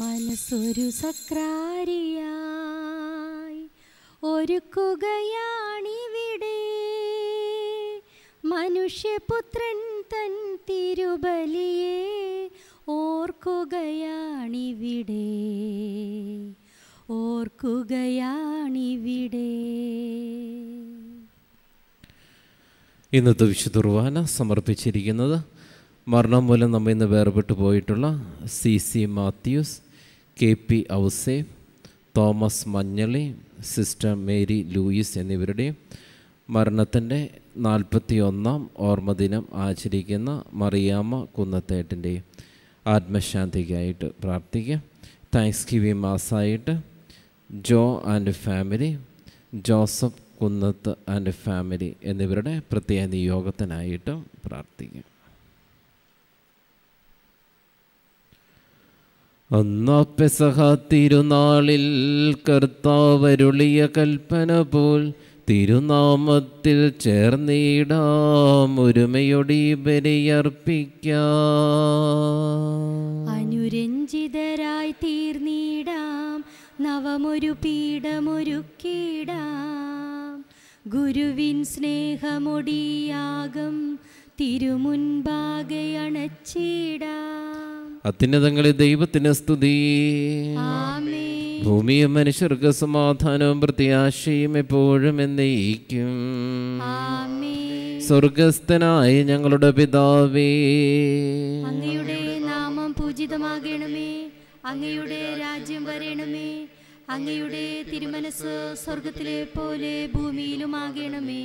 മനസ്സൊരു സക്രാരിയായി ഒരുക്കുകയാണിവിടെ മനുഷ്യപുത്രൻ തൻ തിരുബലിയെ ഓർക്കുകയാണിവിടെ ഓർക്കുകയാണിവിടെ ഇന്നത്തെ വിശുദുർവാന സമർപ്പിച്ചിരിക്കുന്നത് മരണം മൂലം നമ്മൾ ഇന്ന് വേർപെട്ട് പോയിട്ടുള്ള C C Mathews K P Ouse Thomas Manjaly sister Mary Louis എന്നിവരുടെയും മരണത്തിൻ്റെ നാൽപ്പത്തി ഒന്നാം ഓർമ്മദിനം ആചരിക്കുന്ന മറിയാമ്മ കുന്നത്തേട്ടൻ്റെയും ആത്മശാന്തിക്കായിട്ട് പ്രാർത്ഥിക്കാം താങ്ക്സ് ഗിവി മാസമായിട്ട് Jo and family Joseph Kunnath and family എന്നിവരുടെ പ്രത്യേക നിയോഗത്തിനായിട്ട് പ്രാർത്ഥിക്കാം ഒന്നാ പെസഹ തിരുനാളിൽ കർത്താവരുളിയ കൽപ്പന പോൽ തിരുനാമത്തിൽ ചേർന്നിടാം ഒരുമയൊടി ബലിയർപ്പിക്കാം തീർന്നിടാം നവമൊരു പീഠമൊരുക്കിടാം ഗുരുവിൻ സ്നേഹമൊടിയാകം തിരുമുൻപാകെ അണച്ചിടാം അത്യുന്നതങ്ങളിൽ ദൈവത്തിന് സ്തുതി ഭൂമിയും മനുഷ്യർക്ക് സമാധാനവും പ്രത്യാശയും എപ്പോഴും എന്നയിക്കും സ്വർഗസ്ഥനായ ഞങ്ങളുടെ പിതാവേ അങ്ങയുടെ നാമം പൂജിതമാകണമേ അങ്ങയുടെ രാജ്യം വരണമേ അങ്ങയുടെ തിരുമനസ് സ്വർഗത്തിലെ പോലെ ഭൂമിയിലും ആകണമേ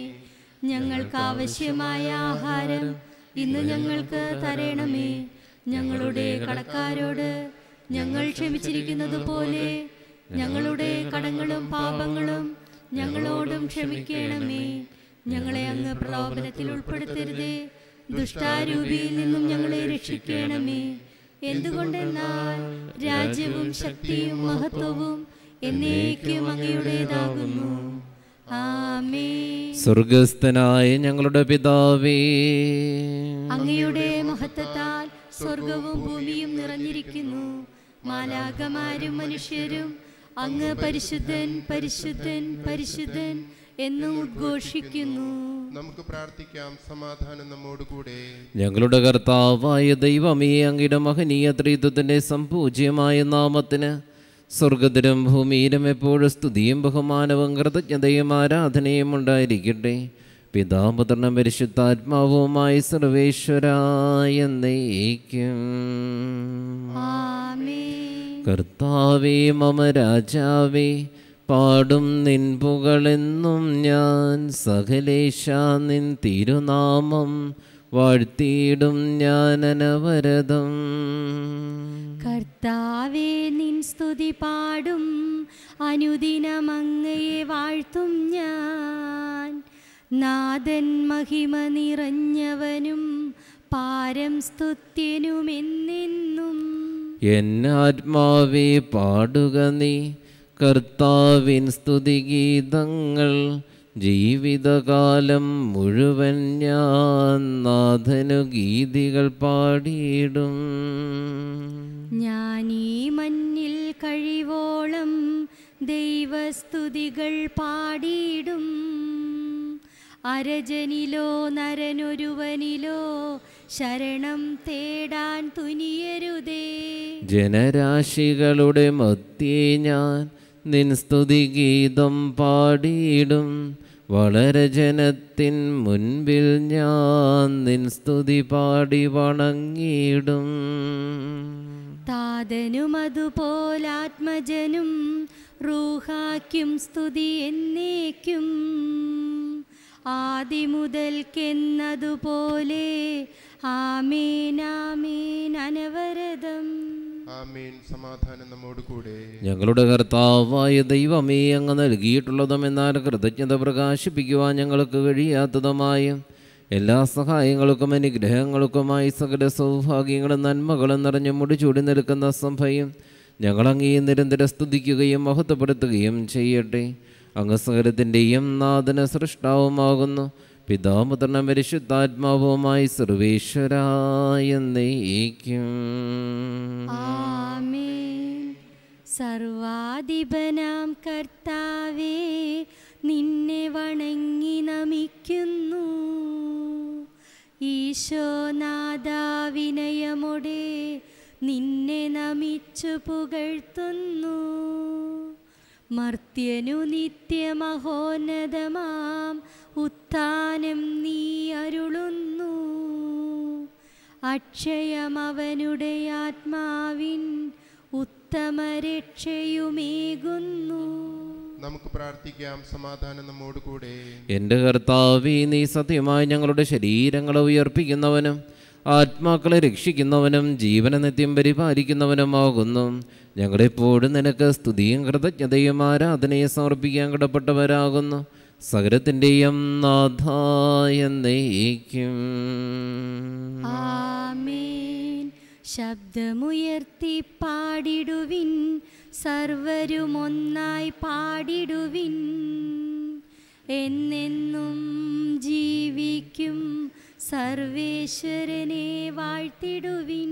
ഞങ്ങൾക്ക് ആവശ്യമായ ആഹാരം ഇന്ന് ഞങ്ങൾക്ക് തരണമേ ഞങ്ങളുടെ കടക്കാരോട് ഞങ്ങൾ ക്ഷമിച്ചിരിക്കുന്നത് പോലെ ഞങ്ങളുടെ കടങ്ങളും പാപങ്ങളും ഞങ്ങളോടും ക്ഷമിക്കണമേ ഞങ്ങളെ അങ്ങ് പ്രലോഭനത്തിൽ ഉൾപ്പെടുത്തരുതേ ദുഷ്ടാരൂപിയിൽ നിന്നും ഞങ്ങളെ രക്ഷിക്കണമേ എന്തുകൊണ്ടെന്നാൽ രാജ്യവും ശക്തിയും മഹത്വവും എന്നേക്കും അങ്ങയുടേതാകുന്നു സ്വർഗസ്ഥനായ ഞങ്ങളുടെ പിതാവേ അങ്ങയുടെ മഹത്വത്താൽ സ്വർഗവും ഭൂമിയും നിറഞ്ഞിരിക്കുന്നു മാലാകമാരും മനുഷ്യരും അങ്ങ് പരിശുദ്ധൻ പരിശുദ്ധൻ പരിശുദ്ധൻ എന്ന് ഉദ്ഘോഷിക്കുന്നു നമുക്ക് പ്രാർത്ഥിക്കാം സമാധാനം നമ്മോടുകൂടെ ഞങ്ങളുടെ കർത്താവായ ദൈവമേ അങ്ങയുടെ മഹനീയ ത്രിത്വത്തിന്റെ സംപൂജ്യമായ നാമത്തിന് സ്വർഗത്തിലും ഭൂമിയിലും എപ്പോഴും സ്തുതിയും ബഹുമാനവും കൃതജ്ഞതയും ആരാധനയും ഉണ്ടായിരിക്കട്ടെ പിതാപുത്രനും പരിശുദ്ധാത്മാവുമായി സർവേശ്വരായ നയിക്കും കർത്താവേ മമ രാജാവേ പാടും നിൻപുകളെന്നും ഞാൻ സകലേശ നിൻ തിരുനാമം വാഴ്ത്തിയിടും ഞാൻ അനവരതം കർത്താവേ നിൻ സ്തുതി പാടും അനുദിനമങ്ങയെ വാഴ്ത്തും ഞാൻ നാഥൻ മഹിമ നിറഞ്ഞവനും പാരം സ്തുത്യനുമെന്നെന്നും എന്നാത്മാവേ പാടുക നീ കർത്താവിൻ ഗീതങ്ങൾ ജീവിതകാലം മുഴുവൻ ഞാൻ നാഥനു ഗീതികൾ പാടിയിടും ഞാനീ മഞ്ഞിൽ കഴിവോളം ദൈവസ്തുതികൾ പാടിയിടും അരജനിലോ നരനൊരുവനിലോ ശരണം തേടാൻ തുനിയരുതേ ജനരാശികളുടെ മധ്യേ ഞാൻ നിൻ സ്തുതി ഗീതം പാടിയിടും വളരെ ജനത്തിൻ മുൻപിൽ ഞാൻ നിൻ സ്തുതി പാടി വണങ്ങിയിടും താതനും അതുപോലാത്മജനും റൂഹാക്കും സ്തുതി എന്നേക്കും ആദിമുതൽക്കെന്നതുപോലെ ഞങ്ങളുടെ കർത്താവായ ദൈവമേ അങ്ങ് നൽകിയിട്ടുള്ളതും എന്നാൽ കൃതജ്ഞത പ്രകാശിപ്പിക്കുവാൻ ഞങ്ങൾക്ക് കഴിയാത്തതുമായ എല്ലാ സഹായങ്ങൾക്കും അനുഗ്രഹങ്ങൾക്കുമായി സകല സൗഭാഗ്യങ്ങളും നന്മകളും നിറഞ്ഞു മുടിച്ചൂടി നിൽക്കുന്ന സംഭയം ഞങ്ങളങ്ങേ നിരന്തരം സ്തുതിക്കുകയും മഹത്വപ്പെടുത്തുകയും ചെയ്യട്ടെ അംഗസകലത്തിൻ്റെയും നാഥന സൃഷ്ടാവുമാകുന്നു പിതാമുതർണ പരിശുദ്ധാത്മാവുമായി സർവേശ്വരായ സർവാധിപനാം കർത്താവേ നിന്നെ വണങ്ങി നമിക്കുന്നു ഈശോനാഥ നിന്നെ നമിച്ചു പുകഴ്ത്തുന്നു മർത്യനു നിത്യമഹോന്നതമാം ഉത്ഥാനം നീ അരുളുന്നു അക്ഷയമവനുടെ ആത്മാവിൻ ഉത്തമ രക്ഷയുമേകുന്നു നമുക്ക് പ്രാർത്ഥിക്കാം സമാധാനം നമ്മോടുകൂടെ എൻ്റെ കർത്താവി നീ സത്യമായി ഞങ്ങളുടെ ശരീരങ്ങളെ ഉയർപ്പിക്കുന്നവനും ആത്മാക്കളെ രക്ഷിക്കുന്നവനും ജീവന നിത്യം പരിപാലിക്കുന്നവനുമാകുന്നു ഞങ്ങളെപ്പോഴും നിനക്ക് സ്തുതിയും കൃതജ്ഞതയും ആരാധനയെ സമർപ്പിക്കാൻ കിടപ്പെട്ടവരാകുന്നു സകലത്തിൻ്റെയും നാഥായ നയിക്കും ശബ്ദമുയർത്തി പാടിടുവിൻ സർവരുമൊന്നായി പാടിടുവിൻ എന്നെന്നും ജീവിക്കും സർവേശ്വരനെ വാഴ്ത്തിടുവിൻ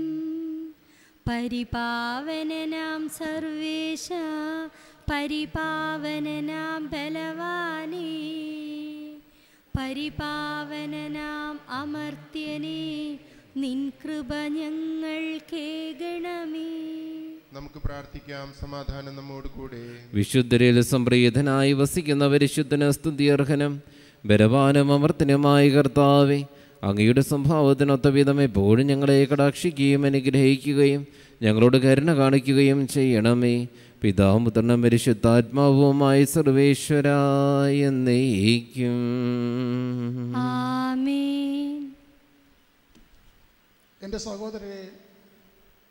പരിപാവനനാം സർവേശ പരിപാവനനാം ബലവാനി പരിപാവനനാം അമർത്യനെ നിൻ കൃപ ഞങ്ങൾ കേകണമേ നമുക്ക് പ്രാർത്ഥിക്കാം സമാധാനം നമ്മോട് കൂടെ വിശുദ്ധരിൽ സംപ്രീതനായി വസിക്കുന്ന പരിശുദ്ധന സ്തുതിയർഹനം ബലവാനം അമർത്തനുമായി കർത്താവേ അങ്ങയുടെ സ്വഭാവത്തിനൊത്ത വിധം എപ്പോഴും ഞങ്ങളെ കടാക്ഷിക്കുകയും അനുഗ്രഹിക്കുകയും ഞങ്ങളോട് കരുണ കാണിക്കുകയും ചെയ്യണമേ പുത്രനും പരിശുദ്ധാത്മാവുമായി സർവേശ്വരായ നയിക്കും എൻ്റെ സഹോദരരെ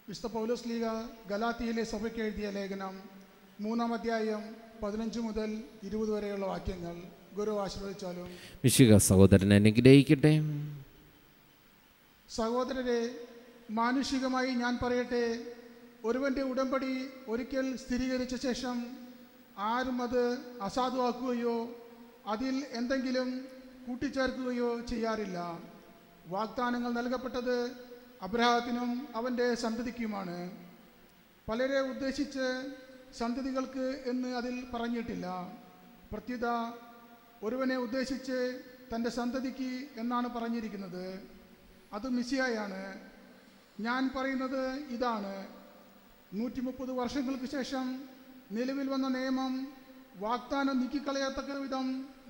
വിശുദ്ധ പൗലോസ് ലീഗ ഗലാത്തിയിലെ സഭയ്ക്ക് എഴുതിയ ലേഖനം മൂന്നാം അധ്യായം പതിനഞ്ച് മുതൽ ഇരുപത് വരെയുള്ള വാക്യങ്ങൾ ഗുരു ആശീർവദിച്ചാലും വിശുഖ സഹോദരനെ അനുഗ്രഹിക്കട്ടെ സഹോദരരെ മാനുഷികമായി ഞാൻ പറയട്ടെ ഒരുവന്റെ ഉടമ്പടി ഒരിക്കൽ സ്ഥിരീകരിച്ച ശേഷം ആരും അത് അസാധുവാക്കുകയോ അതിൽ എന്തെങ്കിലും കൂട്ടിച്ചേർക്കുകയോ ചെയ്യാറില്ല വാഗ്ദാനങ്ങൾ നൽകപ്പെട്ടത് അബ്രഹാത്തിനും അവൻ്റെ സന്തതിക്കുമാണ് പലരെ ഉദ്ദേശിച്ച് സന്തതികൾക്ക് എന്ന് അതിൽ പറഞ്ഞിട്ടില്ല പ്രത്യുത ഒരുവനെ ഉദ്ദേശിച്ച് തൻ്റെ സന്തതിക്ക് എന്നാണ് പറഞ്ഞിരിക്കുന്നത് അത് മിസിയായാണ് ഞാൻ പറയുന്നത് ഇതാണ് നൂറ്റി മുപ്പത് വർഷങ്ങൾക്ക് ശേഷം നിലവിൽ വന്ന നിയമം വാഗ്ദാനം നീക്കിക്കളയാത്തക്ക വിധം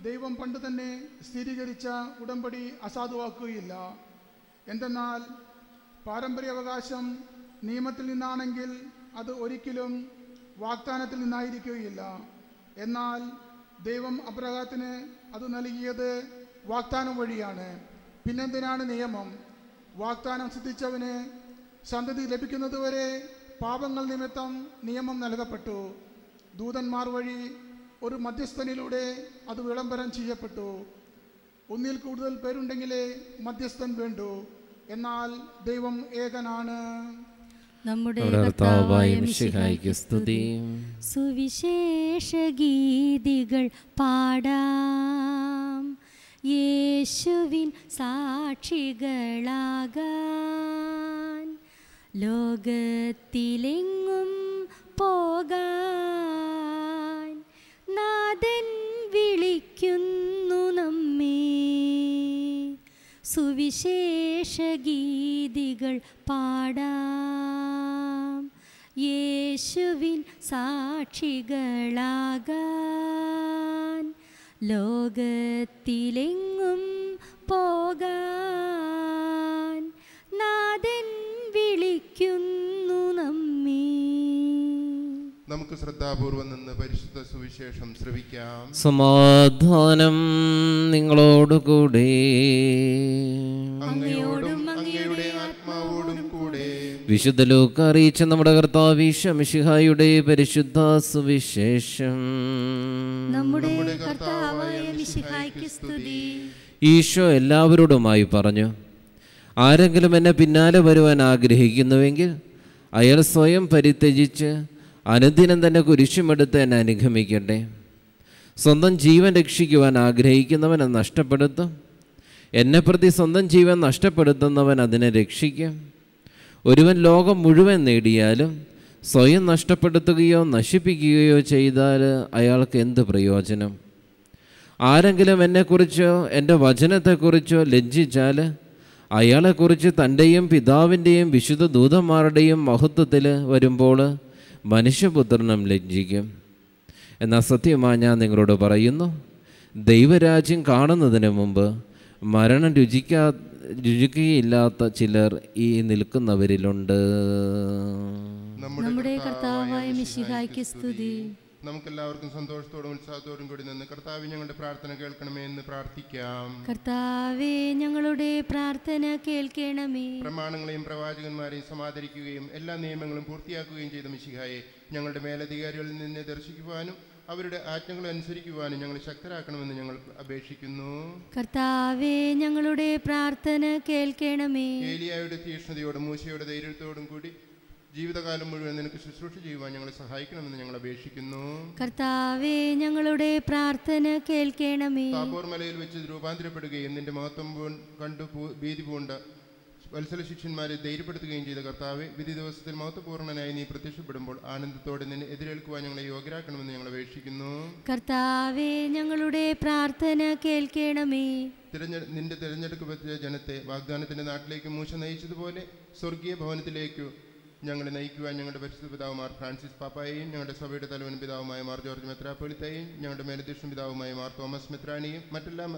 ദൈവം പണ്ട് തന്നെ സ്ഥിരീകരിച്ച ഉടമ്പടി അസാധുവാക്കുകയില്ല എന്തെന്നാൽ പാരമ്പര്യാവകാശം നിയമത്തിൽ നിന്നാണെങ്കിൽ അത് ഒരിക്കലും വാഗ്ദാനത്തിൽ നിന്നായിരിക്കുകയില്ല എന്നാൽ ദൈവം അബ്രഹാത്തിന് അത് നൽകിയത് വാഗ്ദാനം വഴിയാണ് പിന്നെന്തിനാണ് നിയമം വാഗ്ദാനം സിദ്ധിച്ചവന് സന്തതി ലഭിക്കുന്നതുവരെ പാപങ്ങൾ നിമിത്തം നിയമം നൽകപ്പെട്ടു ദൂതന്മാർ വഴി ഒരു മധ്യസ്ഥനിലൂടെ അത് വിളംബരം ചെയ്യപ്പെട്ടു ഒന്നിൽ കൂടുതൽ പേരുണ്ടെങ്കിലേ മധ്യസ്ഥൻ വേണ്ടു എന്നാൽ ദൈവം ഏകനാണ് നമ്മുടെ കർത്താവായ സുവിശേഷ ഗീതികൾ പാടാം യേശുവിൻ സാക്ഷികളാകാൻ ലോകത്തിലെങ്ങും പോകാൻ നാഥൻ വിളിക്കുന്നു സുവിശേഷ ഗീതികൾ പാടാം യേശുവിൻ സാക്ഷികളാകാൻ ലോകത്തിലെങ്ങും പോകാം നമുക്ക് ശ്രദ്ധാപൂർവം നിന്ന് പരിശുദ്ധ സുവിശേഷം ശ്രവിക്കാം സമാധാനം നിങ്ങളോട് കൂടെ അങ്ങയോടും അങ്ങയുടെ ആത്മാവോടും കൂടെ വിശുദ്ധ ലോക അറിയിച്ച നമ്മുടെ കർത്താവിഷമിഷിഹായുടെ പരിശുദ്ധ സുവിശേഷം നമ്മുടെ കർത്താവായ ഈശോ എല്ലാവരോടുമായി പറഞ്ഞു ആരെങ്കിലും എന്നെ പിന്നാലെ വരുവാൻ ആഗ്രഹിക്കുന്നുവെങ്കിൽ അയാൾ സ്വയം പരിത്യജിച്ച് അനുദിനം തന്നെ കുരിശുമെടുത്ത് എന്നെ അനുഗമിക്കട്ടെ സ്വന്തം ജീവൻ രക്ഷിക്കുവാൻ ആഗ്രഹിക്കുന്നവനെ നഷ്ടപ്പെടുത്തും എന്നെ പ്രതി സ്വന്തം ജീവൻ നഷ്ടപ്പെടുത്തുന്നവൻ അതിനെ രക്ഷിക്കും ഒരുവൻ ലോകം മുഴുവൻ നേടിയാലും സ്വയം നഷ്ടപ്പെടുത്തുകയോ നശിപ്പിക്കുകയോ ചെയ്താൽ അയാൾക്ക് എന്ത് പ്രയോജനം ആരെങ്കിലും എന്നെക്കുറിച്ചോ എൻ്റെ വചനത്തെക്കുറിച്ചോ ലജ്ജിച്ചാൽ അയാളെക്കുറിച്ച് തൻ്റെയും പിതാവിൻ്റെയും വിശുദ്ധ ദൂതന്മാരുടെയും മഹത്വത്തിൽ വരുമ്പോൾ മനുഷ്യപുത്രനും ലജ്ജിക്കും എന്നാൽ സത്യമായി ഞാൻ നിങ്ങളോട് പറയുന്നു ദൈവരാജ്യം കാണുന്നതിന് മുമ്പ് മരണം രുചിക്കാ രുചിക്കുകയില്ലാത്ത ചിലർ ഈ നിൽക്കുന്നവരിലുണ്ട് നമ്മുടെ കർത്താവായ മിശിഹായ്ക്ക് സ്തുതി നമുക്കെല്ലാവർക്കും സന്തോഷത്തോടും ഉത്സാഹത്തോടും കൂടി നിന്ന് കർത്താവ് ഞങ്ങളുടെ പ്രാർത്ഥന കേൾക്കണമേ എന്ന് പ്രാർത്ഥിക്കാം കർത്താവേ ഞങ്ങളുടെ പ്രാർത്ഥന കേൾക്കണമേ പ്രമാണങ്ങളെയും പ്രവാചകന്മാരെയും സമാദരിക്കുകയും എല്ലാ നിയമങ്ങളും പൂർത്തിയാക്കുകയും ചെയ്ത മിശിഹായെ ഞങ്ങളുടെ മേലധികാരികളിൽ നിന്ന് ദർശിക്കുവാനും അവരുടെ ആജ്ഞകൾ അനുസരിക്കുവാനും ഞങ്ങൾ ശക്തരാക്കണമെന്ന് ഞങ്ങൾ അപേക്ഷിക്കുന്നു കർത്താവേ ഞങ്ങളുടെ പ്രാർത്ഥന കേൾക്കണമേ ഏലിയായുടെ തീഷ്ണതയോടും മൂശയുടെ ധൈര്യത്തോടും കൂടി ജീവിതകാലം മുഴുവൻ നിനക്ക് ശുശ്രൂഷ ചെയ്യുവാൻ ഞങ്ങളെ സഹായിക്കണമെന്ന് ഞങ്ങൾ അപേക്ഷിക്കുന്നു കർത്താവേ ഞങ്ങളുടെ പ്രാർത്ഥന കേൾക്കണമേ താപോർ മലയിൽ വെച്ച് രൂപാന്തരപ്പെടുകയും നിന്റെ മഹത്വം കണ്ടു ഭീതി പൂണ്ട് വത്സല ശിഷ്യന്മാരെ ധൈര്യപ്പെടുത്തുകയും ചെയ്ത കർത്താവെ വിധി ദിവസത്തിൽ മഹത്വപൂർണനായി നീ പ്രത്യക്ഷപ്പെടുമ്പോൾ ആനന്ദത്തോടെ നിന്നെ എതിരേൽക്കുവാൻ ഞങ്ങളെ യോഗ്യരാക്കണമെന്ന് ഞങ്ങൾ അപേക്ഷിക്കുന്നു കർത്താവെ ഞങ്ങളുടെ പ്രാർത്ഥന കേൾക്കണമേ നിന്റെ തിരഞ്ഞെടുക്കപ്പെട്ട ജനത്തെ വാഗ്ദാനത്തിന്റെ നാട്ടിലേക്ക് മൂശ നയിച്ചതുപോലെ സ്വർഗീയ ഭവനത്തിലേക്കു ഞങ്ങളെ നയിക്കുവാൻ ഞങ്ങളുടെ പരിശുദ്ധ പിതാവ് മാർ ഫ്രാൻസിസ് പാപ്പായെയും ഞങ്ങളുടെ സഭയുടെ തലവൻ പിതാവുമായ മാർ ജോർജ് മെത്രാപ്പൊളിത്തയെയും ഞങ്ങളുടെ മേലധ്യക്ഷൻ പിതാവുമായ മാർ തോമസ് മെത്രാനിയും മറ്റെല്ലാം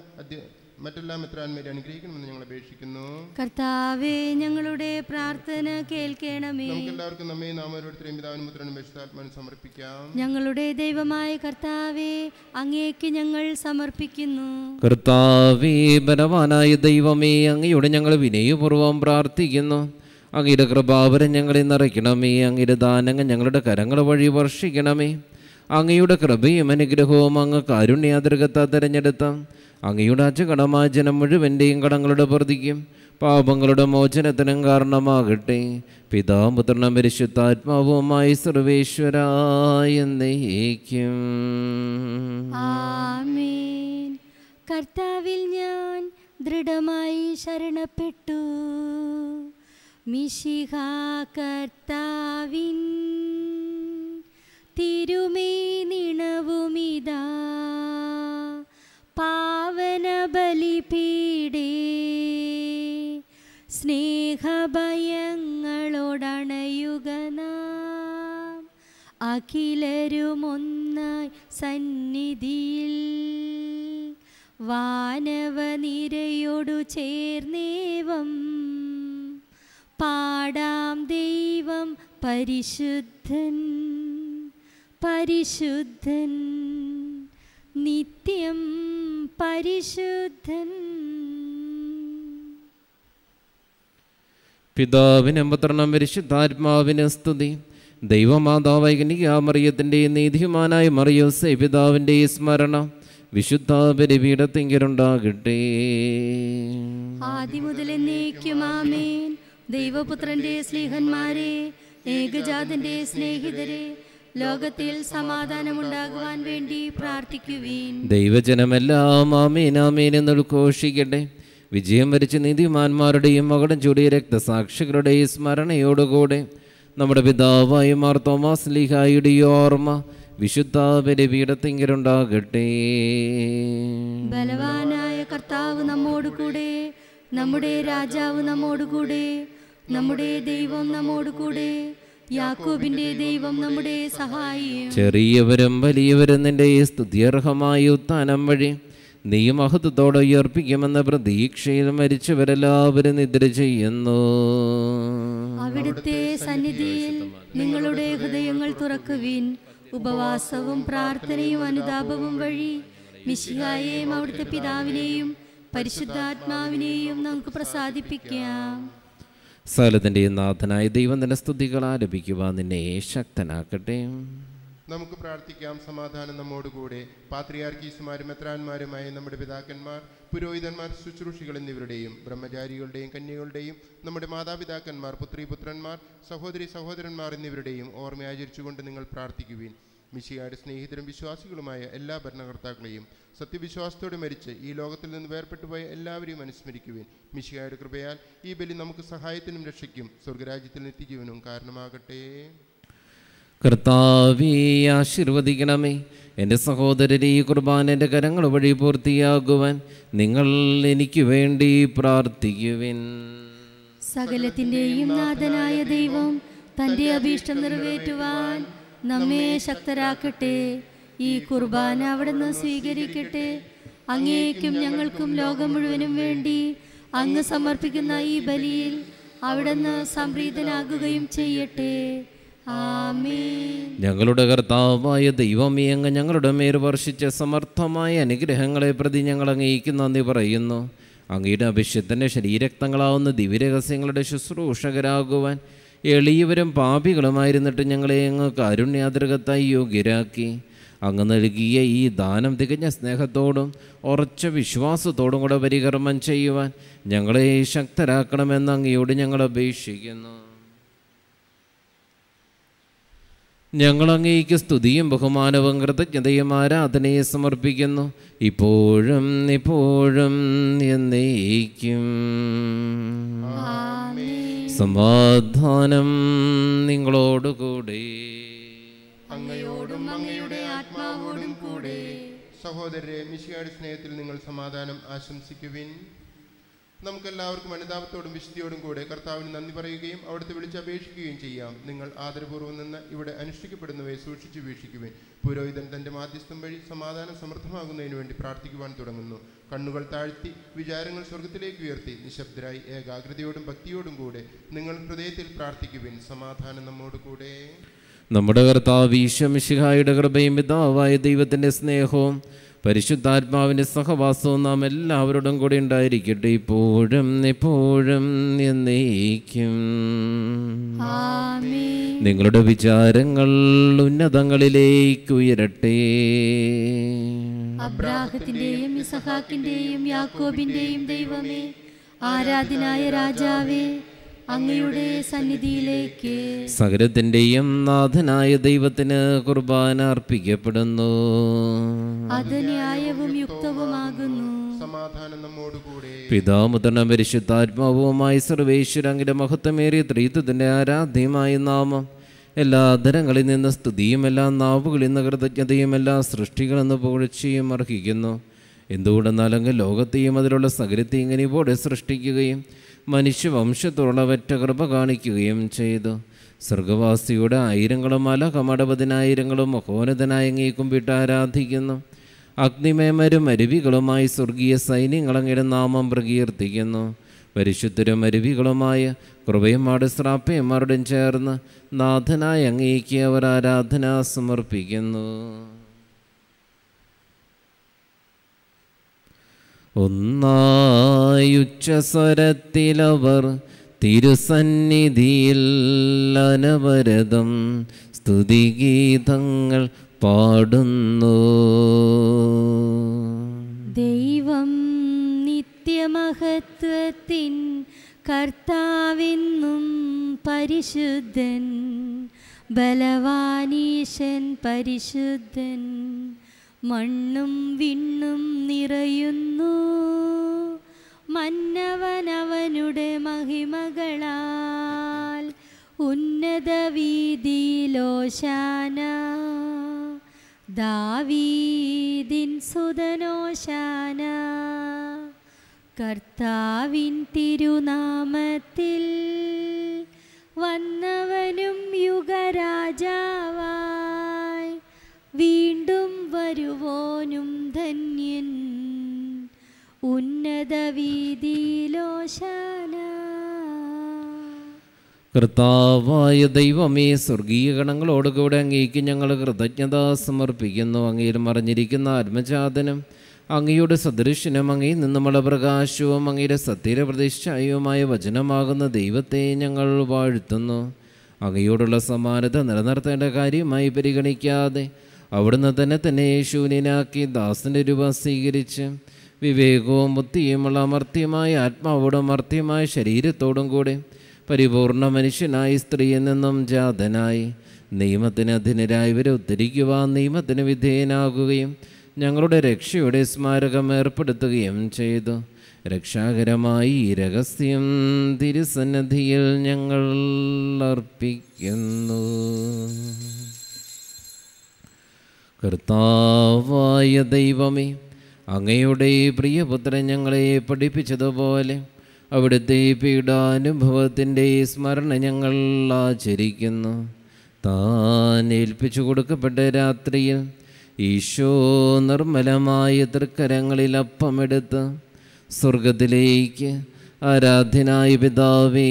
മറ്റെല്ലാം മെത്രാന്മാരെ അനുഗ്രഹിക്കണമെന്ന് ഞങ്ങൾ അപേക്ഷിക്കുന്നു കർത്താവേ ഞങ്ങളുടെ പ്രാർത്ഥന കേൾക്കണമേ എല്ലാവർക്കും നമ്മെ നാം ഓരോരുത്തരെയും പിതാവിനും പുത്രനും വിശുദ്ധാത്മാനും സമർപ്പിക്കാം ഞങ്ങളുടെ ദൈവമായ കർത്താവേ അങ്ങേക്ക് ഞങ്ങൾ സമർപ്പിക്കുന്നു കർത്താവേ ബലവാനായ ദൈവമേ അങ്ങയോട് ഞങ്ങൾ വിനയപൂർവ്വം പ്രാർത്ഥിക്കുന്നു അങ്ങയുടെ കൃപാവരം ഞങ്ങളെ നിറയ്ക്കണമേ അങ്ങയുടെ ദാനങ്ങൾ ഞങ്ങളുടെ കരങ്ങൾ വഴി വർഷിക്കണമേ അങ്ങയുടെ കൃപയും അനുഗ്രഹവും അങ്ങ് കാരുണ്യാതിർകത്ത തിരഞ്ഞെടുത്ത അങ്ങയുടെ അജകടമായ ജനം മുഴുവൻ്റെയും കടങ്ങളുടെ പ്രതിക്കും പാപങ്ങളുടെ മോചനത്തിനും കാരണമാകട്ടെ പിതാപുത്രനും പരിശുദ്ധാത്മാവുമായി സർവേശ്വരായ കർത്താവിൽ ഞാൻ ദൃഢമായി ശരണപ്പെട്ടു മിശിഹാ കർത്താവിൻ തിരുമേ നിണവുമിതാ പാവന ബലിപീഡേ സ്നേഹഭയങ്ങളോടണയുക അഖിലരുമൊന്നായി സന്നിധിയിൽ വാനവനിരയോടു ചേർന്നേവം പാടാം ദൈവം പരിശുദ്ധൻ പരിശുദ്ധൻ നിത്യം പരിശുദ്ധൻ പിതാവിന് പുത്രനും പരിശുദ്ധാത്മാവിന് സ്തുതി ദൈവമാതാവൈകനികാമറിയത്തിൻ്റെ നീതിമാനായ മറിയോസ് പിതാവിൻ്റെ സ്മരണ വിശുദ്ധ ആദ്യം മുതൽ എന്നേക്കും ആമേൻ ദൈവപുത്രന്റെ സ്നേഹന്മാരെ ഏകജാതന്റെ സ്നേഹിതരെ ലോകത്തിൽ സമാധാനമുണ്ടാകുവാൻ വേണ്ടി പ്രാർത്ഥിക്കുവീൻ ദൈവജനമെല്ലാം ആമീൻ ആമീൻ എന്ന് ഘോഷിക്കട്ടെ വിജയം വരിച്ച നീതിമാന്മാരുടെയും മകടം ചൂടിയ രക്തസാക്ഷികളുടെയും സ്മരണയോടുകൂടെ നമ്മുടെ പിതാവായ മാർ തോമസ് ലിഹായുടെ ഓർമ്മ വിശുദ്ധ ബലിപീഠത്തിങ്കിലുണ്ടാകട്ടെ ബലവാനായ കർത്താവ് നമ്മോട് കൂടെ നമ്മുടെ രാജാവ് നമ്മോടുകൂടെ നമ്മുടെ ദൈവം നമ്മോടുകൂടെ യാക്കോബിന്റെ ദൈവം നമ്മുടെ സഹായി ചെറിയവരും വലിയവരും നിന്റെ സ്തുതിയർഹമായ ഉത്ഥാനം വഴി നീ മഹത്വത്തോടെ ഉയർപ്പിക്കുമെന്ന പ്രതീക്ഷയിൽ മരിച്ചവരെല്ലാവരും നിദ്ര ചെയ്യുന്നു അവിടുത്തെ സന്നിധിയിൽ നിങ്ങളുടെ ഹൃദയങ്ങൾ തുറക്കുവിൻ ഉപവാസവും പ്രാർത്ഥനയും അനുതാപവും വഴി മിശിഹായെയും അവിടുത്തെ പിതാവിനെയും പരിശുദ്ധാത്മാവിനെയും നമുക്ക് പ്രസാദിപ്പിക്കാം സകലത്തിൻ്റെ നാഥനായ ദൈവം തന്നെ സ്തുതികൾ ആലപിക്കുവാൻ നിന്നെ ശക്തനാക്കട്ടെ നമുക്ക് പ്രാർത്ഥിക്കാം സമാധാനം നമ്മോടുകൂടെ പാത്രിയാർക്കീസുമാരും എത്രാന്മാരുമായ നമ്മുടെ പിതാക്കന്മാർ പുരോഹിതന്മാർ ശുശ്രൂഷികൾ എന്നിവരുടെയും ബ്രഹ്മചാരികളുടെയും കന്യകളുടെയും നമ്മുടെ മാതാപിതാക്കന്മാർ പുത്രി പുത്രന്മാർ സഹോദരി സഹോദരന്മാർ എന്നിവരുടെയും ഓർമ്മ ആചരിച്ചുകൊണ്ട് നിങ്ങൾ പ്രാർത്ഥിക്കുവിൻ മിശിയാട് സ്നേഹിതരും വിശ്വാസികളുമായ എല്ലാ ഭരണകർത്താക്കളെയും സത്യവിശ്വാസത്തോടെ മരിച്ച് ഈ ലോകത്തിൽ നിന്ന് വേർപെട്ടു പോയ എല്ലാവരെയും അനുസ്മരിക്കുവാൻ മിശിയായുടെ കൃപയാൽ ഈ ബലി നമുക്ക് സഹായത്തിനും രക്ഷിക്കും സ്വർഗരാജ്യത്തിൽ നിത്യജീവനും കാരണമാകട്ടെ കർത്താവേ ആശീർവദിക്കണമേ എൻ്റെ സഹോദരരെ ഈ കുർബാന എൻ്റെ കരങ്ങൾ വഴി പൂർത്തിയാകുവാൻ നിങ്ങൾ എനിക്ക് വേണ്ടി പ്രാർത്ഥിക്കുവിൻ സകലത്തിൻ്റെയും നാഥനായ ദൈവം തൻ്റെ അഭീഷ്ടം നിറവേറ്റുവാൻ നമ്മെ ശക്തരാക്കട്ടെ ഈ കുർബാന അവിടുന്ന് സ്വീകരിക്കട്ടെ അങ്ങേക്കും ഞങ്ങൾക്കും ലോകം മുഴുവനും വേണ്ടി അങ്ങ് സമർപ്പിക്കുന്ന ഈ ബലിയിൽ അവിടുന്ന് സംപ്രീതനാകുകയും ചെയ്യട്ടെ ഞങ്ങളുടെ കർത്താവായ ദൈവമേ അങ്ങ് ഞങ്ങളുടെ മേൽ വർഷിച്ച സമർത്ഥമായ അനുഗ്രഹങ്ങളെ പ്രതി ഞങ്ങൾ അംഗീകരിക്കുന്ന നന്ദി പറയുന്നു അങ്ങയുടെ അഭിഷ്യത്തിൻ്റെ ശരീരക്തങ്ങളാവുന്ന ദിവ്യരഹസ്യങ്ങളുടെ ശുശ്രൂഷകരാകുവാൻ എളിയവരും പാപികളുമായിരുന്നിട്ട് ഞങ്ങളെ അങ്ങ് കരുണ്യാതിർകത്തായി യോഗ്യരാക്കി അങ്ങ് നൽകിയ ഈ ദാനം തികഞ്ഞ സ്നേഹത്തോടും ഉറച്ച വിശ്വാസത്തോടും കൂടെ പരികർമ്മം ചെയ്യുവാൻ ഞങ്ങളെ ശക്തരാക്കണമെന്ന് അങ്ങയോട് ഞങ്ങൾ അപേക്ഷിക്കുന്നു ഞങ്ങൾ സ്തുതിയും ബഹുമാനവും കൃതജ്ഞതയും ആരാധനയെ സമർപ്പിക്കുന്നു ഇപ്പോഴും ഇപ്പോഴും എന്നേക്കും ആമേൻ സമാധാനം നിങ്ങളോടുകൂടെ അങ്ങയോടും അങ്ങയുടെ ആത്മാവോടും കൂടെ സഹോദരരെ മിശിയാടി സ്നേഹത്തിൽ നിങ്ങൾ സമാധാനം ആശംസിക്കുവിൻ നമുക്കെല്ലാവർക്കും അനുതാപത്തോടും വിശുദ്ധിയോടും കൂടെ കർത്താവിന് നന്ദി പറയുകയും അവിടുത്തെ വിളിച്ചപേക്ഷിക്കുകയും ചെയ്യാം നിങ്ങൾ ആദരപൂർവ്വം നിന്ന് ഇവിടെ അനുഷ്ഠിക്കപ്പെടുന്നവയെ സൂക്ഷിച്ചു വീക്ഷിക്കുവിൻ പുരോഹിതൻ തൻ്റെ മാധ്യസ്ഥം വഴി സമാധാനം സമൃദ്ധമാകുന്നതിന് വേണ്ടി പ്രാർത്ഥിക്കുവാൻ തുടങ്ങുന്നു കണ്ണുകൾ താഴ്ത്തി വിചാരങ്ങൾ സ്വർഗത്തിലേക്ക് ഉയർത്തി നിശബ്ദരായി ഏകാഗ്രതയോടും ഭക്തിയോടും കൂടെ നിങ്ങൾ ഹൃദയത്തിൽ പ്രാർത്ഥിക്കുവിൻ സമാധാനം നമ്മോട് കൂടെ നമ്മുടെ കർത്താവ് ഈശ്വമിഷിഹായുടെ കൃപയും പിതാവായ ദൈവത്തിൻ്റെ സ്നേഹവും പരിശുദ്ധാത്മാവിൻ്റെ സഹവാസവും നാം എല്ലാവരോടും കൂടെ ഉണ്ടായിരിക്കട്ടെ ഇപ്പോഴും എപ്പോഴും എന്നേക്കും നിങ്ങളുടെ വിചാരങ്ങൾ ഉന്നതങ്ങളിലേക്ക് ഉയരട്ടെ അബ്രാഹത്തിന്റെയും ഇസഹാക്കിന്റെയും യാക്കോബിന്റെയും ദൈവമേ ആരാധനായ രാജാവേ അങ്ങയുടെ സന്നിധിയിലേക്ക് സകലത്തിന്റെയും നാഥനായ ദൈവത്തിന് കുർബാന അർപ്പിക്കപ്പെടുന്നു അത് ന്യായവും യുക്തവുമാകുന്നു സമാധാനം പരിശുദ്ധാത്മാവുമായി സർവേശ്വരങ്കിന്റെ മഹത്വമേറിയ ത്രീത്വത്തിന്റെ ആരാധ്യമായി നാമം എല്ലാ ധനങ്ങളിൽ നിന്ന് സ്തുതിയും എല്ലാ നാവുകളിൽ നിന്ന് കൃതജ്ഞതയും എല്ലാ സൃഷ്ടികളെന്ന് പുകഴ്ചയും അർഹിക്കുന്നു എന്തുകൊണ്ടെന്നാലെങ്കിൽ ലോകത്തെയും അതിലുള്ള സകലത്തെയും ഇങ്ങനെ പോലെ സൃഷ്ടിക്കുകയും മനുഷ്യവംശത്തോളവറ്റ കൃപ കാണിക്കുകയും ചെയ്തു സ്വർഗവാസിയുടെ ആയിരങ്ങളും അലകമടപതിനായിരങ്ങളും മഹോനതനായി കുമ്പിട്ട് ആരാധിക്കുന്നു അഗ്നിമേമരും അരുവികളുമായി സ്വർഗീയ സൈന്യങ്ങളങ്ങയുടെ നാമം പ്രകീർത്തിക്കുന്നു പരിശുദ്ധരും അരുവികളുമായ കൃപയും അടുസ്രാപ്പയന്മാരോടും ചേർന്ന് നാഥനായ അങ്ങേക്ക് അവർ ആരാധന സമർപ്പിക്കുന്നു ഒന്നായുച്ചസ്വരത്തിലവർ തിരുസന്നിധിയിൽ അനവരതം സ്തുതിഗീതങ്ങൾ പാടുന്നു ദൈവം നിത്യമഹത്വത്തിൻ കർത്താവിന്നും പരിശുദ്ധൻ ബലവാനീശൻ പരിശുദ്ധൻ മണ്ണും വിണ്ണും നിറയുന്നു മന്നവനവനുടെ മഹിമകളാൽ ഉന്നത വീതിയിലോശാന ദാവീദിൻ സുതനോശാന കർത്താവിൻ തിരുനാമത്തിൽ വന്നവനും യുഗരാജാവായി വീണ്ടും വരുവോനും ധന്യൻ ഉന്നത വീതിയിലോശാന കർത്താവായ ദൈവമേ സ്വർഗീയ ഗണങ്ങളോടുകൂടെ അങ്ങേക്ക് ഞങ്ങൾ കൃതജ്ഞത സമർപ്പിക്കുന്നു അങ്ങയിൽ അറിഞ്ഞിരിക്കുന്ന ആത്മജാതനം അങ്ങയുടെ സദൃശനും അങ്ങയിൽ നിന്നുമുള്ള പ്രകാശവും അങ്ങയുടെ സത്യയുടെ വചനമാകുന്ന ദൈവത്തെ ഞങ്ങൾ വാഴ്ത്തുന്നു അങ്ങയോടുള്ള സമാനത നിലനിർത്തേണ്ട കാര്യമായി പരിഗണിക്കാതെ അവിടുന്ന് തന്നെ തന്നെ യേശൂനാക്കി ദാസൻ്റെ രൂപം സ്വീകരിച്ച് വിവേകവും ബുദ്ധിയുമുള്ള അമർത്യമായ ആത്മാവോടും അമർത്യമായ ശരീരത്തോടും കൂടി പരിപൂർണ മനുഷ്യനായി സ്ത്രീയിൽ നിന്നും ജാതനായി നിയമത്തിന് അധീനരായവരെ ഉദ്ധരിക്കുവാൻ നിയമത്തിന് വിധേയനാകുകയും ഞങ്ങളുടെ രക്ഷയുടെ സ്മാരകം ഏർപ്പെടുത്തുകയും ചെയ്തു രക്ഷാകരമായി രഹസ്യം തിരുസന്നിധിയിൽ ഞങ്ങൾ അർപ്പിക്കുന്നു കർത്താവായ ദൈവമേ അങ്ങയുടെ പ്രിയപുത്രൻ ഞങ്ങളെ പഠിപ്പിച്ചതുപോലെ അവിടുത്തെ പീഡാനുഭവത്തിൻ്റെ സ്മരണ ഞങ്ങൾ ആചരിക്കുന്നു താൻ ഏൽപ്പിച്ചു കൊടുക്കപ്പെട്ട രാത്രിയിൽ ഈശോ നിർമ്മലമായ തൃക്കരങ്ങളിൽ അപ്പമെടുത്ത് സ്വർഗത്തിലേക്ക് ആരാധ്യനായ പിതാവേ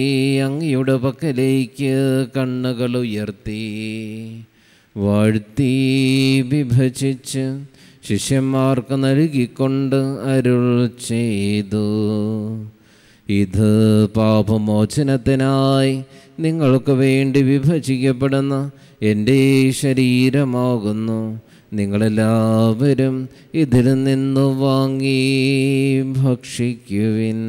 അങ്ങയുടെ പക്കലേക്ക് കണ്ണുകൾ ഉയർത്തി വാഴ്ത്തി വിഭജിച്ച് ശിഷ്യന്മാർക്ക് നൽകിക്കൊണ്ട് അരുൾ ചെയ്തു ഇത് പാപമോചനത്തിനായി നിങ്ങൾക്ക് വേണ്ടി വിഭജിക്കപ്പെടുന്ന എൻ്റെ ശരീരമാകുന്നു നിങ്ങളെല്ലാവരും ഇതിൽ നിന്നു വാങ്ങി ഭക്ഷിക്കുവിൻ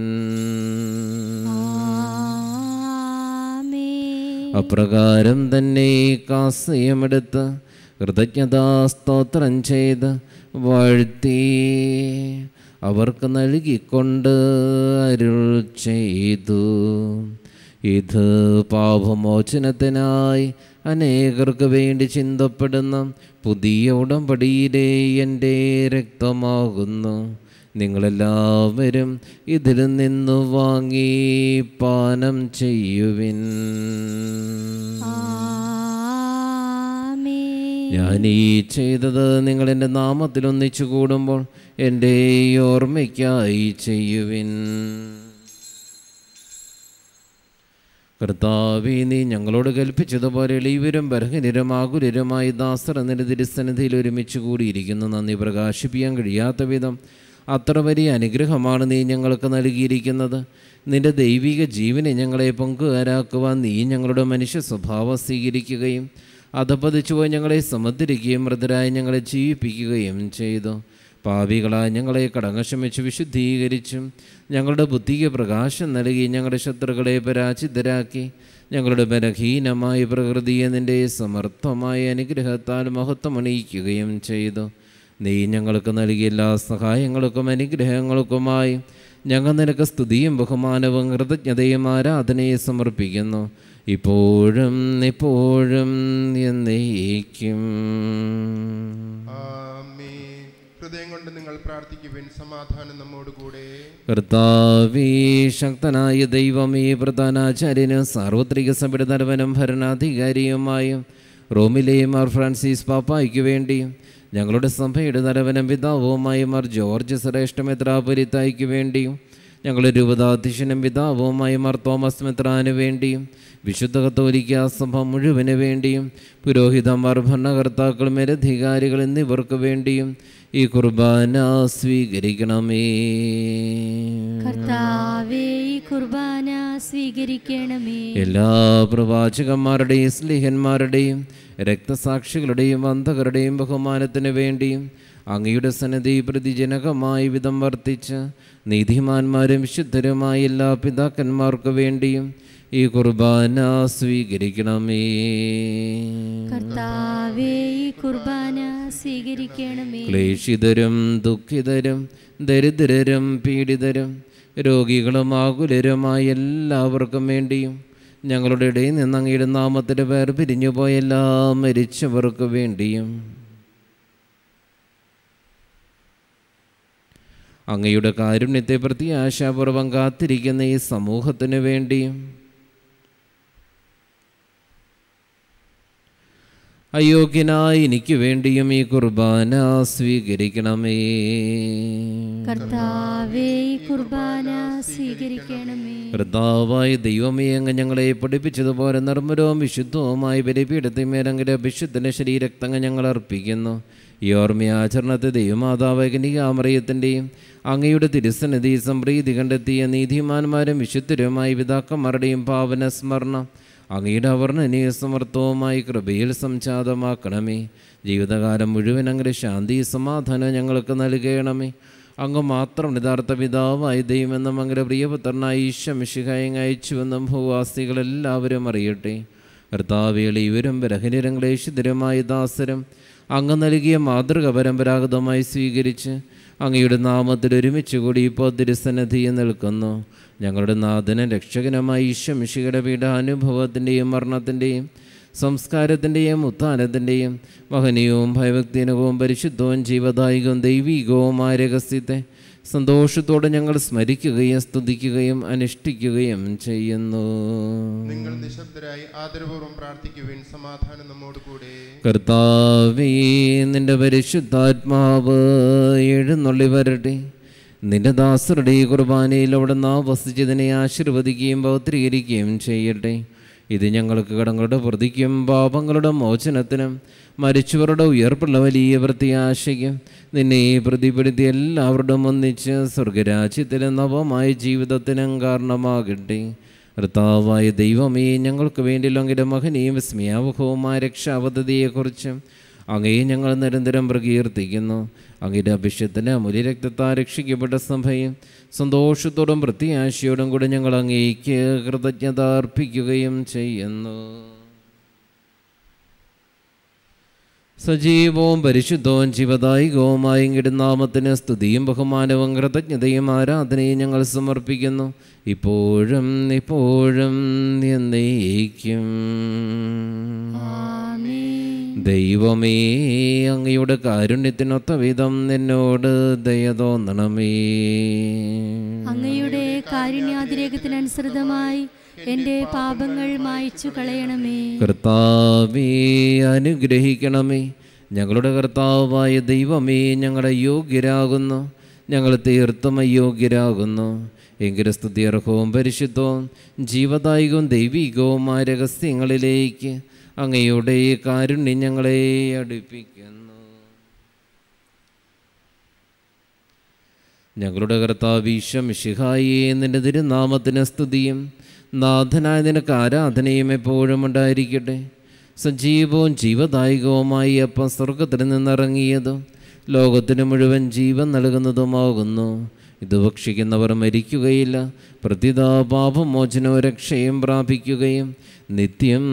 അപ്രകാരം തന്നെ കൃതജ്ഞതാ സ്തോത്രം ചെയ്ത് വാഴ്ത്തി അവർക്ക് നൽകിക്കൊണ്ട് അരുൾ ചെയ്തു ഇത് പാപമോചനത്തിനായി അനേകർക്ക് വേണ്ടി ചിന്തപ്പെടുന്ന പുതിയ ഉടമ്പടിയിലെ എൻ്റെ രക്തമാകുന്നു നിങ്ങളെല്ലാവരും ഇതിൽ നിന്ന് വാങ്ങി പാനം ചെയ്യുവിൻ ഞാൻ ഈ ചെയ്തത് നിങ്ങളെൻ്റെ നാമത്തിൽ ഒന്നിച്ചു കൂടുമ്പോൾ എൻ്റെ ഓർമ്മയ്ക്കായി ചെയ്യുവിൻ കർത്താവിനി നീ ഞങ്ങളോട് കൽപ്പിച്ചതുപോലെ എളിവരും ബർഹിനിരമാകുലരുമായി ദാസർ എന്നൊരു തിരുസന്നിധിയിൽ ഒരുമിച്ച് കൂടിയിരിക്കുന്നു നന്ദി പ്രകാശിപ്പിക്കാൻ കഴിയാത്ത വിധം അത്ര വലിയ അനുഗ്രഹമാണ് നീ ഞങ്ങൾക്ക് നൽകിയിരിക്കുന്നത് നിന്റെ ദൈവിക ജീവനെ ഞങ്ങളെ പങ്കുകാരാക്കുവാൻ നീ ഞങ്ങളുടെ മനുഷ്യ സ്വഭാവം സ്വീകരിക്കുകയും അധപ്പതിച്ചുപോയി ഞങ്ങളെ സമ്മതിരിക്കുകയും മൃതരായി ഞങ്ങളെ ജീവിപ്പിക്കുകയും ചെയ്തു പാപികളായ ഞങ്ങളെ കടങ്ങ ക്ഷമിച്ച് വിശുദ്ധീകരിച്ചും ഞങ്ങളുടെ ബുദ്ധിക്ക് പ്രകാശം നൽകി ഞങ്ങളുടെ ശത്രുക്കളെ പരാചിതരാക്കി ഞങ്ങളുടെ ബലഹീനമായ പ്രകൃതിയെ നിൻ്റെ സമർത്ഥമായ അനുഗ്രഹത്താൽ മഹത്വമണിയിക്കുകയും ചെയ്തു നീ ഞങ്ങൾക്ക് നൽകിയ എല്ലാ സഹായങ്ങൾക്കും അനുഗ്രഹങ്ങൾക്കുമായി ഞങ്ങൾ നിനക്ക് സ്തുതിയും ബഹുമാനവും കൃതജ്ഞതയും ആരാധനയെ സമർപ്പിക്കുന്നു ഇപ്പോഴും ഇപ്പോഴും എന്നേക്കും ഹൃദയം കൊണ്ട് നിങ്ങൾ പ്രാർത്ഥിക്കുവിൻ സമാധാനം നമ്മോടുകൂടെ കർത്താവേ ശക്തനായ ദൈവമേ പ്രധാനാചാര്യന് സാർവത്രിക സഭയുടെ തലവനും ഭരണാധികാരിയുമായും റോമിലെ മാർ ഫ്രാൻസിസ് പാപ്പായ്ക്ക് വേണ്ടിയും ഞങ്ങളുടെ സഭയുടെ തലവനും പിതാവുമായ മാർ ജോർജ് ശ്രേഷ്ഠ മെത്രാപുരിത്തായ്ക്ക് വേണ്ടിയും ഞങ്ങളുടെ രൂപതാധ്യക്ഷനും പിതാവുമായ മാർ തോമസ് മെത്രാന് വേണ്ടിയും വിശുദ്ധ കത്തോലിക്ക സഭ മുഴുവന് വേണ്ടിയും പുരോഹിതന്മാർ ഭരണകർത്താക്കൾ മേലധികാരികൾ എന്നിവർക്ക് വേണ്ടിയും ഈ കുർബാന സ്വീകരിക്കണമേ കർത്താവേ ഈ കുർബാന സ്വീകരിക്കണമേ എല്ലാ പ്രവാചകന്മാരുടെയും സ്ലിഹന്മാരുടെയും രക്തസാക്ഷികളുടെയും വന്ധകരുടെയും ബഹുമാനത്തിന് വേണ്ടിയും അങ്ങയുടെ സന്നിധി പ്രതിജനകമായി വിധം വർത്തിച്ച് നീതിമാന്മാരും വിശുദ്ധരുമായി എല്ലാ പിതാക്കന്മാർക്കു വേണ്ടിയും ഈ കുർബാന സ്വീകരിക്കണമേ കർത്താവേ ഈ കുർബാന സ്വീകരിക്കണമേ ക്ലേശിതരും ദുഃഖിതരും ദരിദ്രരും പീഡിതരും രോഗികളും ആകുലരുമായ എല്ലാവർക്കും വേണ്ടിയും ഞങ്ങളുടെ ഇടയിൽ നിന്ന് അങ്ങയുടെ നാമത്തിൻ്റെ പേർ പിരിഞ്ഞുപോയ എല്ലാ മരിച്ചവർക്ക് വേണ്ടിയും അങ്ങയുടെ കാരുണ്യത്തെ പ്രതി ആശാപൂർവം കാത്തിരിക്കുന്ന ഈ സമൂഹത്തിന് വേണ്ടിയും അയോഗ്യനായി എനിക്ക് വേണ്ടിയും ഈ കുർബാന സ്വീകരിക്കണമേ കർത്താവേ കുർബാന സ്വീകരിക്കണമേ കർത്താവായ ദൈവമേ അങ്ങ് ഞങ്ങളെ പഠിപ്പിച്ചതുപോലെ നിർമ്മലവും വിശുദ്ധവുമായി ബലിപീഠത്തിൽ മേലെങ്കിലും വിശുദ്ധന ശരീരക്തങ്ങ് ഞങ്ങൾ അർപ്പിക്കുന്നു ഈ ഓർമ്മയാചരണത്തെ ദൈവമാതാവകനികാമറിയത്തിൻ്റെയും അങ്ങയുടെ തിരുസന്നിധി സംപ്രീതി കണ്ടെത്തിയ നീതിമാന്മാരും വിശുദ്ധരുമായി പിതാക്കന്മാരുടെയും പാവന സ്മരണം അങ്ങയുടെ അവർണ്ണനീയ സമർത്ഥവുമായി കൃപയിൽ സംജാതമാക്കണമേ ജീവിതകാലം മുഴുവൻ അങ്ങനെ ശാന്തി സമാധാനം ഞങ്ങൾക്ക് നൽകണമേ അങ്ങ് മാത്രം യഥാർത്ഥ പിതാവായി ദൈവമെന്നും അങ്ങനെ പ്രിയപുത്രനായ ഈശമിഷികായം അയച്ചുവെന്നും ഭൂവാസികളെല്ലാവരും അറിയട്ടെ കർത്താവേളി ഇവരും ബലഹനിരങ്ങളേഷിതരമായ ദാസരും അങ്ങ് നൽകിയ മാതൃക പരമ്പരാഗതമായി സ്വീകരിച്ച് അങ്ങയുടെ നാമത്തിൽ ഒരുമിച്ച് കൂടി ഇപ്പോൾ തിരുസന്നിധിയിൽ നിൽക്കുന്നു ഞങ്ങളുടെ നാഥനും രക്ഷകനുമായി ഈശ്വമിഷികളുടെ പീഠാനുഭവത്തിൻ്റെയും മരണത്തിൻ്റെയും സംസ്കാരത്തിൻ്റെയും ഉത്ഥാനത്തിൻ്റെയും മഹനീയവും ഭയഭക്തിനകവും പരിശുദ്ധവും ദൈവികവും ആ രഹസ്യത്തെ സന്തോഷത്തോടെ ഞങ്ങൾ സ്മരിക്കുകയും സ്തുതിക്കുകയും അനുഷ്ഠിക്കുകയും ചെയ്യുന്നു നിങ്ങൾ നിശബ്ദരായി ആദരപൂർവ്വം പ്രാർത്ഥിക്കുവാൻ സമാധാനം നമ്മോട് കൂടെ കർത്താവേ നിന്റെ പരിശുദ്ധാത്മാവ് എഴുന്നള്ളി വരട്ടെ നിന്റെ ദാസരുടെ കുർബാനയിൽ അവിടെ നാം വസിച്ചതിനെ ആശീർവദിക്കുകയും പൗത്രീകരിക്കുകയും ചെയ്യട്ടെ ഇത് ഞങ്ങൾക്ക് കടങ്ങളുടെ പ്രതിക്കും പാപങ്ങളുടെ മോചനത്തിനും മരിച്ചവരുടെ ഉയർപ്പുള്ള വലിയ ആശയം നിന്നെ ഈ പ്രതിപ്പെടുത്തി എല്ലാവരോടും ഒന്നിച്ച് സ്വർഗരാജ്യത്തിലെ നവമായ ജീവിതത്തിനും കാരണമാകട്ടെ കർത്താവായ ദൈവമേ ഞങ്ങൾക്ക് വേണ്ടിയില്ലെങ്കിലും ലൊങ്കിൻ്റെ മകനെയും വിസ്മയാവഹവുമായ രക്ഷാപദ്ധതിയെക്കുറിച്ചും അങ്ങയെ ഞങ്ങൾ നിരന്തരം പ്രകീർത്തിക്കുന്നു അങ്ങയുടെ അഭിഷത്തിന് അമൂല്യ രക്തത്താൽ രക്ഷിക്കപ്പെട്ട സഭയും സന്തോഷത്തോടും പ്രത്യാശയോടും കൂടെ ഞങ്ങൾ അങ്ങേക്ക് കൃതജ്ഞത അർപ്പിക്കുകയും ചെയ്യുന്നു സജീവവും പരിശുദ്ധവും ജീവദായികവുമായും കിടുന്നാമത്തിന് സ്തുതിയും ബഹുമാനവും കൃതജ്ഞതയും ആരാധനയും ഞങ്ങൾ സമർപ്പിക്കുന്നു ഇപ്പോഴും ഇപ്പോഴും എന്നേക്കും ദൈവമേ അങ്ങയുടെ കാരുണ്യത്തിനൊത്ത വിധം എന്നോട് ദയ തോന്നണമേ അങ്ങയുടെ കാരുണ്യാതിരേഖത്തിനനുസൃതമായി എന്റെ പാപങ്ങൾ മായച്ചു കളയണമേ കർത്താവേ അനുഗ്രഹിക്കണമേ ഞങ്ങളുടെ കർത്താവായ ദൈവമേ ഞങ്ങളെ യോഗ്യരാകുന്നു ഞങ്ങൾ തീർത്ഥം അയോഗ്യരാകുന്നു എങ്കിലും സ്തുതിയർഹവും പരിശുദ്ധവും ജീവദായികവും ദൈവികവുമായ രഹസ്യങ്ങളിലേക്ക് അങ്ങയുടെ ഈ കാരുണ്യം ഞങ്ങളെ അടുപ്പിക്കുന്നു ഞങ്ങളുടെ കർത്താവീശം ഷിഹായിയെ നിന്റെ തിരുനാമത്തിന് സ്തുതിയും നാഥനായ നിനക്ക് ആരാധനയും എപ്പോഴും ഉണ്ടായിരിക്കട്ടെ സജീവവും ജീവദായകവുമായി അപ്പം സ്വർഗത്തിൽ നിന്നിറങ്ങിയതും ലോകത്തിന് മുഴുവൻ ജീവൻ നൽകുന്നതുമാകുന്നു ഇത് ഭക്ഷിക്കുന്നവർ മരിക്കുകയില്ല പ്രതിതാപാപമോചനവും രക്ഷയും പ്രാപിക്കുകയും നിത്യം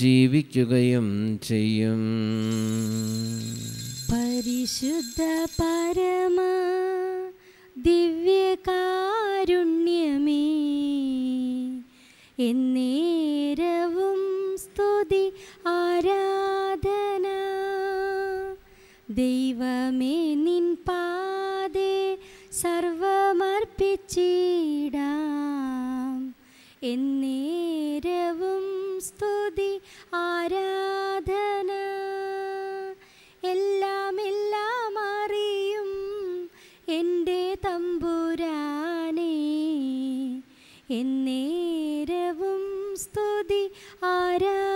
ജീവിക്കുകയും ചെയ്യും പരിശുദ്ധ പരമ ദിവ്യകാരുണ്യമേ എന്നേരവും സ്തുതി ആരാധന ദൈവമേ നിൻ പാതേ സർവമർപ്പിച്ചിടാം എന്നേരവും സ്തുതി ആരാധന എല്ലാം എല്ലാം അറിയും എൻ്റെ തമ്പുരാനെ എന്നേരവും സ്തുതി ആരാധന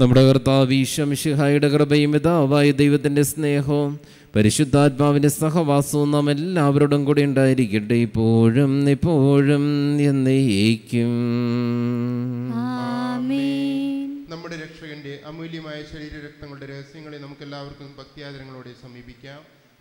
നമ്മുടെ കർത്താവ് ഈശ്വംഷിഹായുടെ കൃപയും ഇതാവായ ദൈവത്തിൻ്റെ സ്നേഹവും പരിശുദ്ധാത്മാവിൻ്റെ സഹവാസവും നാം എല്ലാവരോടും കൂടി ഉണ്ടായിരിക്കട്ടെ ഇപ്പോഴും ഇപ്പോഴും എന്നേക്കും നമ്മുടെ രക്ഷകന്റെ അമൂല്യമായ ശരീര രക്തങ്ങളുടെ രഹസ്യങ്ങളെ നമുക്ക് എല്ലാവർക്കും ഭക്തിയാദരങ്ങളോടെ സമീപിക്കാം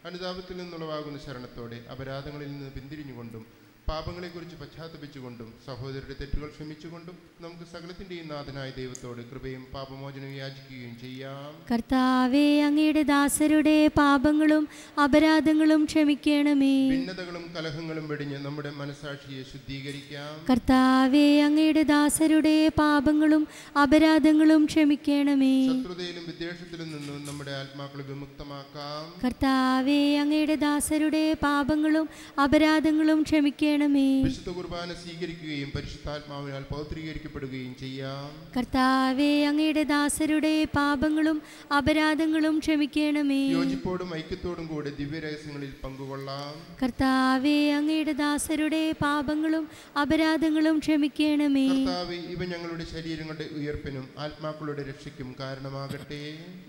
അനുതാപത്തിൽ നിന്നുളവാകുന്ന ശരണത്തോടെ അപരാധങ്ങളിൽ നിന്ന് പിന്തിരിഞ്ഞുകൊണ്ടും പാപങ്ങളെക്കുറിച്ച് പശ്ചാത്തപിച്ചുകൊണ്ടും സഹോദരരുടെ തെറ്റുകൾ ക്ഷമിച്ചുകൊണ്ടും നമുക്ക് സകലത്തിന്റെയും നാഥനായ ദൈവത്തോട് കൃപയും പാപമോചനവും യാചിക്കുകയും ചെയ്യാം കർത്താവേ അങ്ങയുടെ ദാസരുടെ പാപങ്ങളും അപരാധങ്ങളും ക്ഷമിക്കണമേ ഭിന്നതകളും കലഹങ്ങളും വെടിഞ്ഞ് നമ്മുടെ മനസാക്ഷിയെ ശുദ്ധീകരിക്കാം കർത്താവേ അങ്ങയുടെ ദാസരുടെ പാപങ്ങളും അപരാധങ്ങളും ക്ഷമിക്കണമേ ശത്രുതയിലും വിദ്വേഷത്തിലും നിന്നും നമ്മുടെ ആത്മാക്കളെ വിമുക്തമാക്കാം കർത്താവേ അങ്ങയുടെ ദാസരുടെ പാപങ്ങളും അപരാധങ്ങളും ക്ഷമിക്കണം ചെയ്യണമേ വിശുദ്ധ കുർബാന സ്വീകരിക്കുകയും പരിശുദ്ധാത്മാവിനാൽ പൗത്രീകരിക്കപ്പെടുകയും ചെയ്യാം കർത്താവേ അങ്ങയുടെ ദാസരുടെ പാപങ്ങളും അപരാധങ്ങളും ക്ഷമിക്കണമേ യോജിപ്പോടും ഐക്യത്തോടും കൂടെ ദിവ്യരഹസ്യങ്ങളിൽ പങ്കുകൊള്ളാം കർത്താവേ അങ്ങയുടെ ദാസരുടെ പാപങ്ങളും അപരാധങ്ങളും ക്ഷമിക്കണമേ കർത്താവേ ഇവ ഞങ്ങളുടെ ശരീരങ്ങളുടെ ഉയർപ്പിനും ആത്മാക്കളുടെ രക്ഷയ്ക്കും കാരണമാകട്ടെ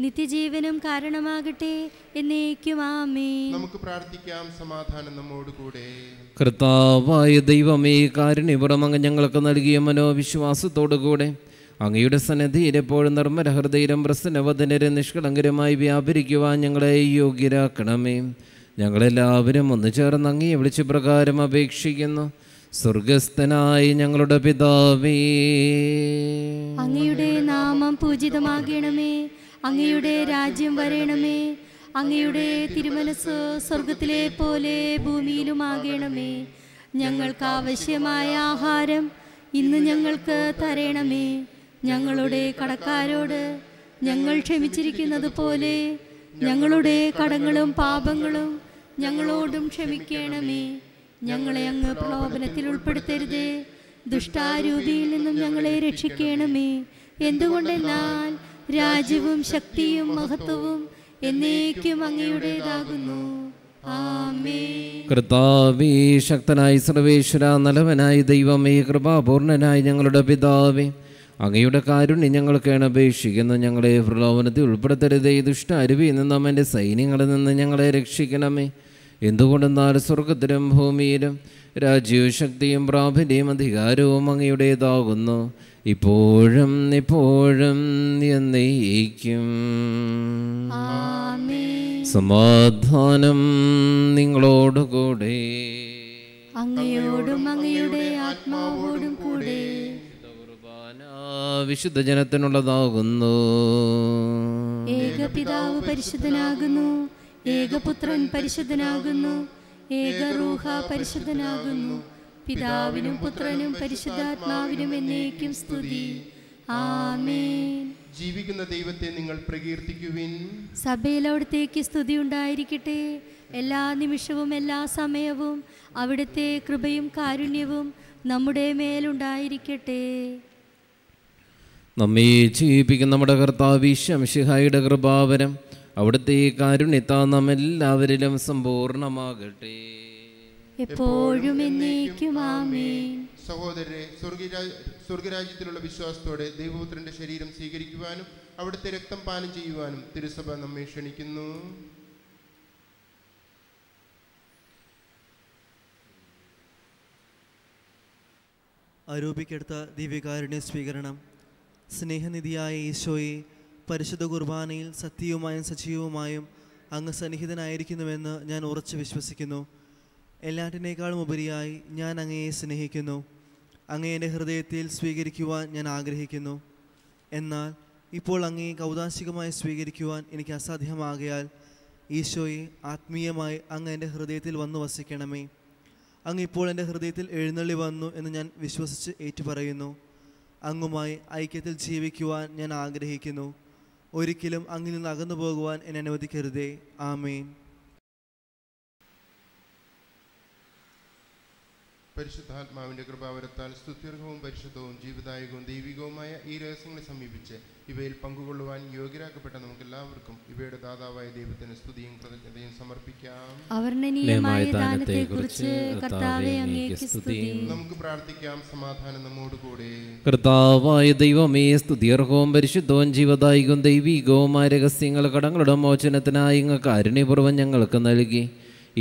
നിത്യജീവനും കാരണമാകട്ടെ എന്നേക്കും ആമേ നമുക്ക് പ്രാർത്ഥിക്കാം സമാധാനം നമ്മോടുകൂടെ കർത്താവ് പിതാവായ ദൈവമേ കാരുണ്യപുറം അങ്ങ് ഞങ്ങൾക്ക് നൽകിയ മനോവിശ്വാസത്തോടു കൂടെ അങ്ങയുടെ സന്നദ്ധിയിൽ എപ്പോഴും ഹൃദയം പ്രസന്നവധനരെ നിഷ്കളങ്കരമായി വ്യാപരിക്കുവാൻ ഞങ്ങളെ യോഗ്യരാക്കണമേ ഞങ്ങളെല്ലാവരും ഒന്നു ചേർന്ന് അങ്ങേ വിളിച്ച പ്രകാരം അപേക്ഷിക്കുന്നു സ്വർഗസ്ഥനായി ഞങ്ങളുടെ പിതാവേ അങ്ങയുടെ നാമം പൂജിതമാകണമേ അങ്ങയുടെ രാജ്യം വരേണമേ അങ്ങയുടെ തിരുമനസ് സ്വർഗത്തിലെ പോലെ ഭൂമിയിലുമാകണമേ ഞങ്ങൾക്ക് ആവശ്യമായ ആഹാരം ഇന്ന് ഞങ്ങൾക്ക് തരണമേ ഞങ്ങളുടെ കടക്കാരോട് ഞങ്ങൾ ക്ഷമിച്ചിരിക്കുന്നത് പോലെ ഞങ്ങളുടെ കടങ്ങളും പാപങ്ങളും ഞങ്ങളോടും ക്ഷമിക്കണമേ ഞങ്ങളെ അങ്ങ് പ്രലോഭനത്തിൽ ഉൾപ്പെടുത്തരുതേ ദുഷ്ടാരൂപിയിൽ നിന്നും ഞങ്ങളെ രക്ഷിക്കണമേ എന്തുകൊണ്ടെന്നാൽ രാജ്യവും ശക്തിയും മഹത്വവും എന്നേക്കും അങ്ങയുടേതാകുന്നു കർത്താവേ ശക്തനായി സർവേശ്വര നലവനായ ദൈവമേ കൃപാപൂർണനായി ഞങ്ങളുടെ പിതാവേ അങ്ങയുടെ കാരുണ്യം ഞങ്ങൾക്കാണ് അപേക്ഷിക്കുന്നത് ഞങ്ങളെ പ്രലോഭനത്തിൽ ഉൾപ്പെടുത്തരുതേ ദുഷ്ടാരുവിയിൽ നിന്നും എൻ്റെ സൈന്യങ്ങളിൽ നിന്ന് ഞങ്ങളെ രക്ഷിക്കണമേ എന്തുകൊണ്ടെന്നാൽ സ്വർഗത്തിലും ഭൂമിയിലും രാജ്യവും ശക്തിയും പ്രാബല്യം അധികാരവും അങ്ങയുടേതാകുന്നു ഇപ്പോഴും ഇപ്പോഴും എന്നേക്കും സമാധാനം നിങ്ങളോടുകൂടെ അങ്ങയോടും അങ്ങയുടെ ആത്മാവോടും കൂടെ വിശുദ്ധ ഏക ഏകപിതാവ് പരിശുദ്ധനാകുന്നു ഏകപുത്രൻ പരിശുദ്ധനാകുന്നു ഏക റൂഹ പരിശുദ്ധനാകുന്നു പിതാവിനും പുത്രനും പരിശുദ്ധാത്മാവിനും എന്നേക്കും സ്തുതി ആമേൻ ജീവിക്കുന്ന ദൈവത്തെ നിങ്ങൾ പ്രകീർത്തിക്കുവിൻ സഭയിലവിടത്തേക്ക് സ്തുതി ഉണ്ടായിരിക്കട്ടെ എല്ലാ നിമിഷവും എല്ലാ സമയവും അവിടുത്തെ കൃപയും കാരുണ്യവും നമ്മുടെ മേലുണ്ടായിരിക്കട്ടെ നമ്മെ ജീവിപ്പിക്കുന്ന നമ്മുടെ കർത്താവിശ്യം ശിഹായുടെ കൃപാവരം അവിടുത്തെ കാരുണ്യത്താ നാം എല്ലാവരിലും സമ്പൂർണ്ണമാകട്ടെ എപ്പോഴും എന്നേക്കും ആമേൻ സഹോദരരെ സ്വർഗരാജ്യത്തിലുള്ള വിശ്വാസത്തോടെ ദൈവപുത്രന്റെ ശരീരം സ്വീകരിക്കുവാനും അവിടുത്തെ രക്തം പാനം ചെയ്യുവാനും തിരുസഭ നമ്മെ ക്ഷണിക്കുന്നു ആരോപിക്കെടുത്ത ദിവ്യകാരുടെ സ്വീകരണം സ്നേഹനിധിയായ ഈശോയെ പരിശുദ്ധ കുർബാനയിൽ സത്യവുമായും സജീവവുമായും അങ്ങ് സന്നിഹിതനായിരിക്കുന്നുവെന്ന് ഞാൻ ഉറച്ചു വിശ്വസിക്കുന്നു എല്ലാറ്റിനേക്കാളും ഉപരിയായി ഞാൻ അങ്ങയെ സ്നേഹിക്കുന്നു അങ്ങേ എൻ്റെ ഹൃദയത്തിൽ സ്വീകരിക്കുവാൻ ഞാൻ ആഗ്രഹിക്കുന്നു എന്നാൽ ഇപ്പോൾ അങ്ങേ കൗതാശികമായി സ്വീകരിക്കുവാൻ എനിക്ക് അസാധ്യമാകയാൽ ഈശോയെ ആത്മീയമായി അങ്ങ് എൻ്റെ ഹൃദയത്തിൽ വന്നു വസിക്കണമേ അങ്ങ് ഇപ്പോൾ എൻ്റെ ഹൃദയത്തിൽ എഴുന്നള്ളി വന്നു എന്ന് ഞാൻ വിശ്വസിച്ച് ഏറ്റുപറയുന്നു അങ്ങുമായി ഐക്യത്തിൽ ജീവിക്കുവാൻ ഞാൻ ആഗ്രഹിക്കുന്നു ഒരിക്കലും അങ്ങിൽ നിന്ന് അകന്നു പോകുവാൻ എന്നെ അനുവദിക്കരുതേ ആമേൻ പരിശുദ്ധാത്മാവിന്റെ കൃപാവരത്താൽ സ്തുത്യർഹവും പരിശുദ്ധവും ജീവിതായകവും ദൈവികവുമായ ഈ രഹസ്യങ്ങളെ സമീപിച്ച് ഇവയിൽ പങ്കുകൊള്ളുവാൻ യോഗ്യരാക്കപ്പെട്ട നമുക്ക് എല്ലാവർക്കും ഇവയുടെ ദാതാവായ ദൈവത്തിന് സ്തുതിയും കൃതജ്ഞതയും സമർപ്പിക്കാം നമുക്ക് പ്രാർത്ഥിക്കാം സമാധാനം നമ്മോടുകൂടെ കർത്താവായ ദൈവമേ സ്തുതിയർഹവും പരിശുദ്ധവും ജീവദായികവും ദൈവികവുമായ രഹസ്യങ്ങൾ കടങ്ങളുടെ മോചനത്തിനായി കാരുണ്യപൂർവ്വം ഞങ്ങൾക്ക് നൽകി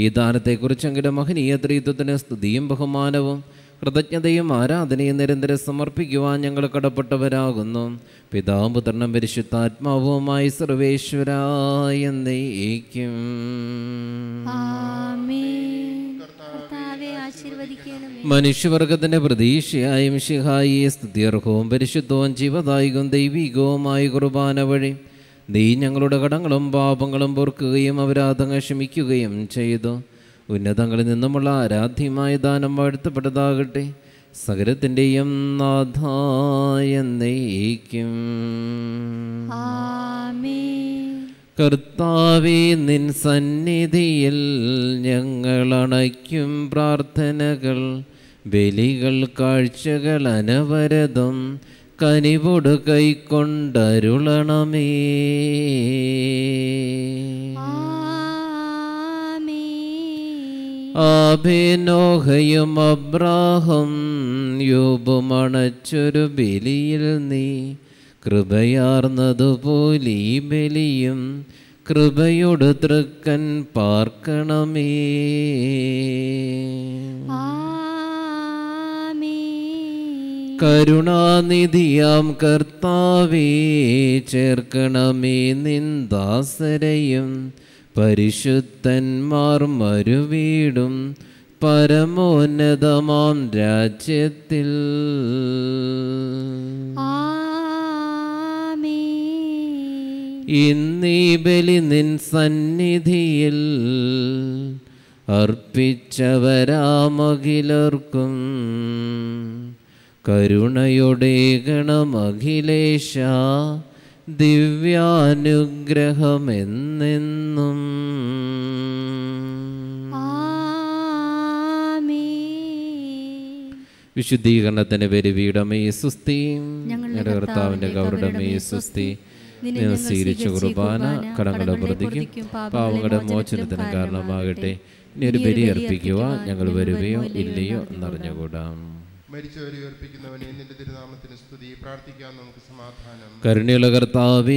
ഈ ദാനത്തെക്കുറിച്ചെങ്കിലും മഹനീയ ത്രീത്വത്തിന് സ്തുതിയും ബഹുമാനവും കൃതജ്ഞതയും ആരാധനയും നിരന്തരം സമർപ്പിക്കുവാൻ ഞങ്ങൾ കടപ്പെട്ടവരാകുന്നു പിതാവും പുത്രനും പരിശുദ്ധാത്മാവുമായി സർവേശ്വരായ നയിക്കും മനുഷ്യവർഗത്തിന്റെ പ്രതീക്ഷയായും ശിഹായി സ്തുതിയർഹവും പരിശുദ്ധവും ജീവദായികവും ദൈവികവുമായി കുർബാന വഴി നീ ഞങ്ങളുടെ കടങ്ങളും പാപങ്ങളും പൊറുക്കുകയും അപരാധങ്ങൾ ക്ഷമിക്കുകയും ചെയ്തു ഉന്നതങ്ങളിൽ നിന്നുമുള്ള ആരാധ്യമായ ദാനം വാഴ്ത്തപ്പെട്ടതാകട്ടെ സകലത്തിൻ്റെയും നാഥായ നെയ്ക്കും കർത്താവേ നിൻ സന്നിധിയിൽ ഞങ്ങളണയ്ക്കും പ്രാർത്ഥനകൾ ബലികൾ കാഴ്ചകൾ അനവരതും കനിവോട് കൈക്കൊണ്ടരുളണമേ അഭിനോഹയും അബ്രാഹം യൂപുമണച്ചൊരു ബലിയിൽ നീ കൃപയാർന്നതുപോലെ ഈ ബലിയും കൃപയോട് തൃക്കൻ പാർക്കണമേ കരുണാനിധിയാം കർത്താവേ ചേർക്കണമേ നിന്ദാസരയും പരിശുദ്ധന്മാർ മരുവീടും പരമോന്നതമാം രാജ്യത്തിൽ ഇന്നീ ബലി നിൻ സന്നിധിയിൽ അർപ്പിച്ചവരാമകിലർക്കും കരുണയുടെ ഗണമഖിലേശ ദിവ്യാനുഗ്രഹമെന്നെന്നും വിശുദ്ധീകരണത്തിന്റെ വീടമേ സുസ്തി ഞങ്ങളുടെ കർത്താവിന്റെ ഗൗരവമേ സുസ്തി സ്വീകരിച്ച കുർബാന കടങ്ങളുടെ പ്രതിക്കും പാവങ്ങളുടെ മോചനത്തിന് കാരണമാകട്ടെ ഇനി ഒരു ബലി അർപ്പിക്കുക ഞങ്ങൾ വരുകയോ ഇല്ലയോ എന്നറിഞ്ഞുകൂടാം മരിച്ചവരെ ഉയർപ്പിക്കുന്നവനെ നിന്റെ തിരുനാമത്തിന് സ്തുതി പ്രാർത്ഥിക്കാൻ നമുക്ക് സമാധാനം കരുണയുള്ള കർത്താവേ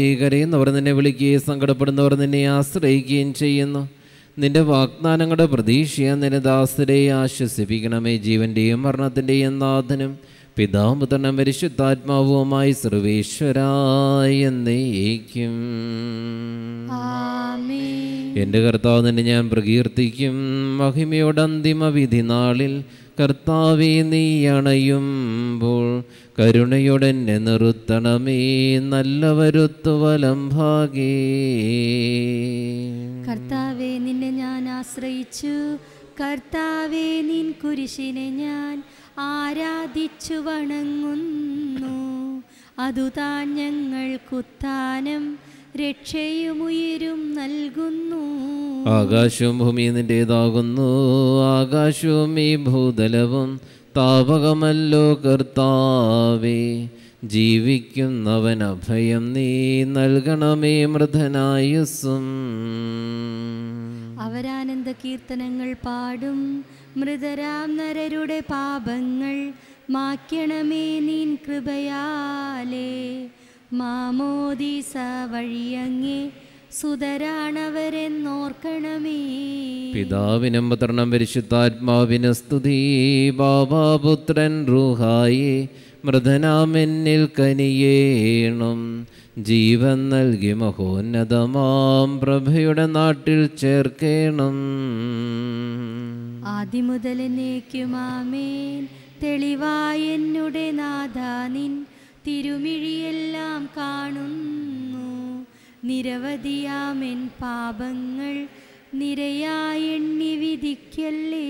നിന്നെ വിളിക്കുകയും സങ്കടപ്പെടുന്നവർ നിന്നെ ആശ്രയിക്കുകയും ചെയ്യുന്നു നിന്റെ വാഗ്ദാനങ്ങളുടെ പ്രതീക്ഷയെ നിന്റെ ദാസരെ ആശ്വസിപ്പിക്കണമേ ജീവന്റെയും മരണത്തിന്റെയും നാഥനും പിതാമ്പുതനും പരിശുദ്ധാത്മാവുമായി സർവേശ്വരായ എന്നേക്കും എൻ്റെ കർത്താവ് നിന്നെ ഞാൻ പ്രകീർത്തിക്കും മഹിമയുടെ വിധി നാളിൽ കർത്താവെ നീ അണയുമ്പോൾ കരുണയുടനെ നിർത്തണമേ നല്ലവരുത്തുവലം ഭാഗേ കർത്താവെ നിന്നെ ഞാൻ ആശ്രയിച്ചു കർത്താവെ നിൻ കുരിശിനെ ഞാൻ ആരാധിച്ചു വണങ്ങുന്നു ഞങ്ങൾ കുത്താനം രക്ഷയുമുയരും നൽകുന്നു ആകാശവും ഭൂമി നിന്റേതാകുന്നു ആകാശവും ഈ ഭൂതലവും താപകമല്ലോ കർത്താവേ ജീവിക്കുന്നവൻ അഭയം നീ നൽകണമേ മൃതനായുസും അവരാനന്ദ കീർത്തനങ്ങൾ പാടും മൃതരാം നരരുടെ പാപങ്ങൾ മാക്കണമേ നീൻ കൃപയാലേ മാമോദീസ വഴിയങ്ങേ സുതരാണവരെന്നോർക്കണമേ പിതാവിനും പരിശുദ്ധാത്മാവിന് സ്തുതി ബാബാപുത്രൻ റുഹായി മൃതനാമെന്നിൽ കനിയേണം ജീവൻ നൽകി മഹോന്നതമാം പ്രഭയുടെ നാട്ടിൽ ചേർക്കേണം ആദ്യമുതൽ തെളിവായെന്നുടേ തെളിവായെന്നുടെ നാഥാനിൻ തിരുമിഴിയെല്ലാം കാണുന്നു നിരവധിയാമെൻ പാപങ്ങൾ നിരയായെണ്ണി വിധിക്കല്ലേ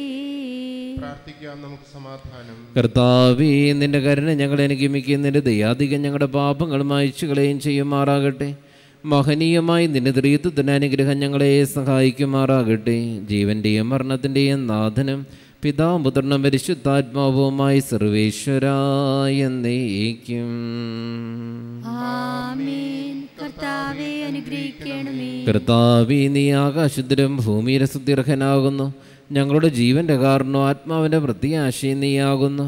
പ്രാർത്ഥിക്കാം നമുക്ക് സമാധാനം കർത്താവേ നിന്റെ കരുണ ഞങ്ങൾ എനിക്ക് നിന്റെ ദയാധികം ഞങ്ങളുടെ പാപങ്ങൾ മായ്ച്ചുകളയും കളയും ചെയ്യുമാറാകട്ടെ മഹനീയമായി നിന്റെ ത്രീത്വത്തിന് അനുഗ്രഹം ഞങ്ങളെ സഹായിക്കുമാറാകട്ടെ ജീവൻ്റെയും മരണത്തിൻ്റെയും നാഥനും പിതാപുത്രനും പരിശുദ്ധാത്മാവുമായി സർവേശ്വരായ എന്നേക്കും നീ ആകാശുദ്ധരും ഭൂമിയിലെ സുദീർഘനാകുന്നു ഞങ്ങളുടെ ജീവന്റെ കാരണം ആത്മാവിന്റെ പ്രത്യാശയും നീയാകുന്നു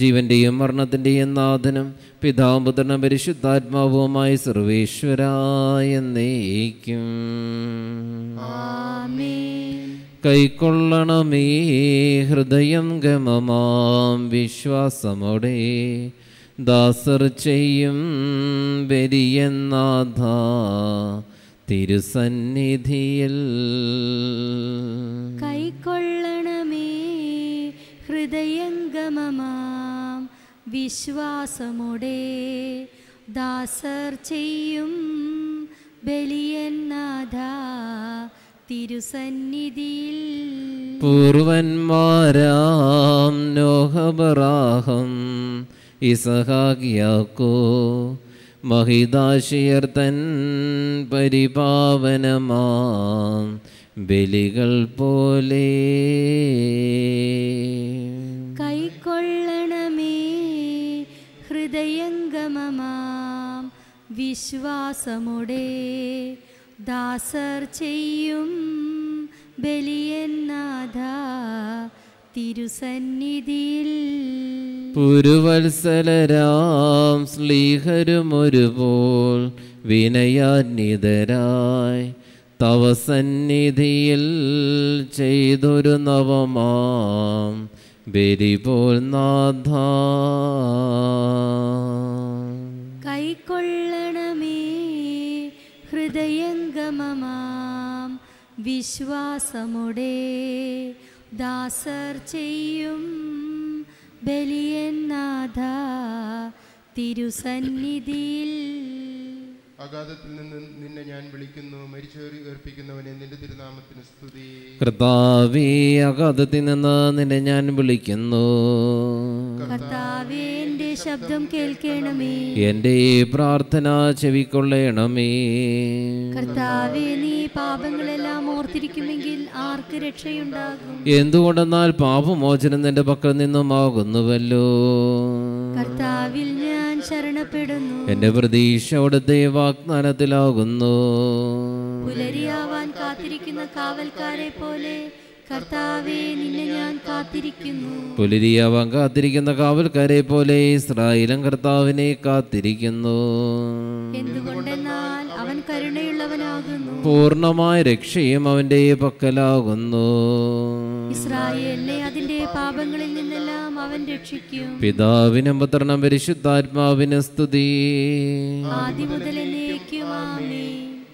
ജീവന്റെയും മരണത്തിന്റെയും നാഥനും പിതാപുത്രനും പരിശുദ്ധാത്മാവുമായി സർവേശ്വരായ എന്നേക്കും കൈക്കൊള്ളണമേ ഹൃദയം ഗമമാം വിശ്വാസമോടെ ദാസർ ചെയ്യും ബലിയെന്നാഥ തിരുസന്നിധിയിൽ കൈക്കൊള്ളണമേ ഹൃദയം ഗമമാം വിശ്വാസമോടെ ദാസർ ചെയ്യും ബലിയെന്നാഥ തിരുസന്നിധിയിൽ പൂർവന്മാരാം നോഹബറാഹം ഇസഹാക്കിയാക്കോ മഹിദാശിയർ തൻ പരിപാവനമാം ബലികൾ പോലെ കൈക്കൊള്ളണമേ ഹൃദയംഗമമാം വിശ്വാസമുടേ ദാസർ ചെയ്യും ബലിയെന്നാഥ തിരുസന്നിധിയിൽ പുരുവത്സലരാം സ്ലീഹരുമൊരുപോൽ വിനയാന്യതരായി തവ സന്നിധിയിൽ ചെയ്തൊരു നവമാം ബലിപോൽ നാഥ കൈക്കൊള്ളണമേ ഹൃദയംഗമമാം വിശ്വാസമുടെ ദാസർ ചെയ്യും ബലിയന്നാഥ തിരുസന്നിധിയിൽ അഗാധത്തിൽ നിന്ന് നിന്നെ ഞാൻ വിളിക്കുന്നു മരിച്ചവരി ഏർപ്പിക്കുന്നവനെ നിന്റെ തിരുനാമത്തിന് സ്തുതി കർത്താവേ അഗാധത്തിൽ നിന്ന് നിന്നെ ഞാൻ വിളിക്കുന്നു എന്റെ ശബ്ദം കേൾക്കണമേ എന്റെ പ്രാർത്ഥന ചെവിക്കൊള്ളണമേ കർത്താവേ നീ പാപങ്ങളെല്ലാം ഓർത്തിരിക്കുമെങ്കിൽ ആർക്ക് രക്ഷയുണ്ടാകും എന്തുകൊണ്ടെന്നാൽ പാപമോചനം നിന്റെ പക്കൽ ആകുന്നുവല്ലോ കർത്താവിൽ ഞാൻ ശരണപ്പെടുന്നു എന്റെ പ്രതീക്ഷ അവിടുത്തെ വാഗ്ദാനത്തിലാകുന്നു പുലരിയാവാൻ കാത്തിരിക്കുന്ന കാവൽക്കാരെ പോലെ കർത്താവേ നിന്നെ ഞാൻ കാത്തിരിക്കുന്നു പുലരിയാവാൻ കാത്തിരിക്കുന്ന കാവൽക്കാരെ പോലെ ഇസ്രായേലും കർത്താവിനെ കാത്തിരിക്കുന്നു എന്തുകൊണ്ടെന്നാൽ അവൻ കരുണയുള്ളവനാകുന്നു പൂർണമായ രക്ഷയും അവന്റെ പക്കലാകുന്നു ഇസ്രായേലിനെ അതിന്റെ പാപങ്ങളിൽ നിന്നെല്ലാം അവൻ രക്ഷിക്കും പിതാവിനും പത്രണം പരിശുദ്ധാത്മാവിന് സ്തുതി ആദ്യം മുതൽ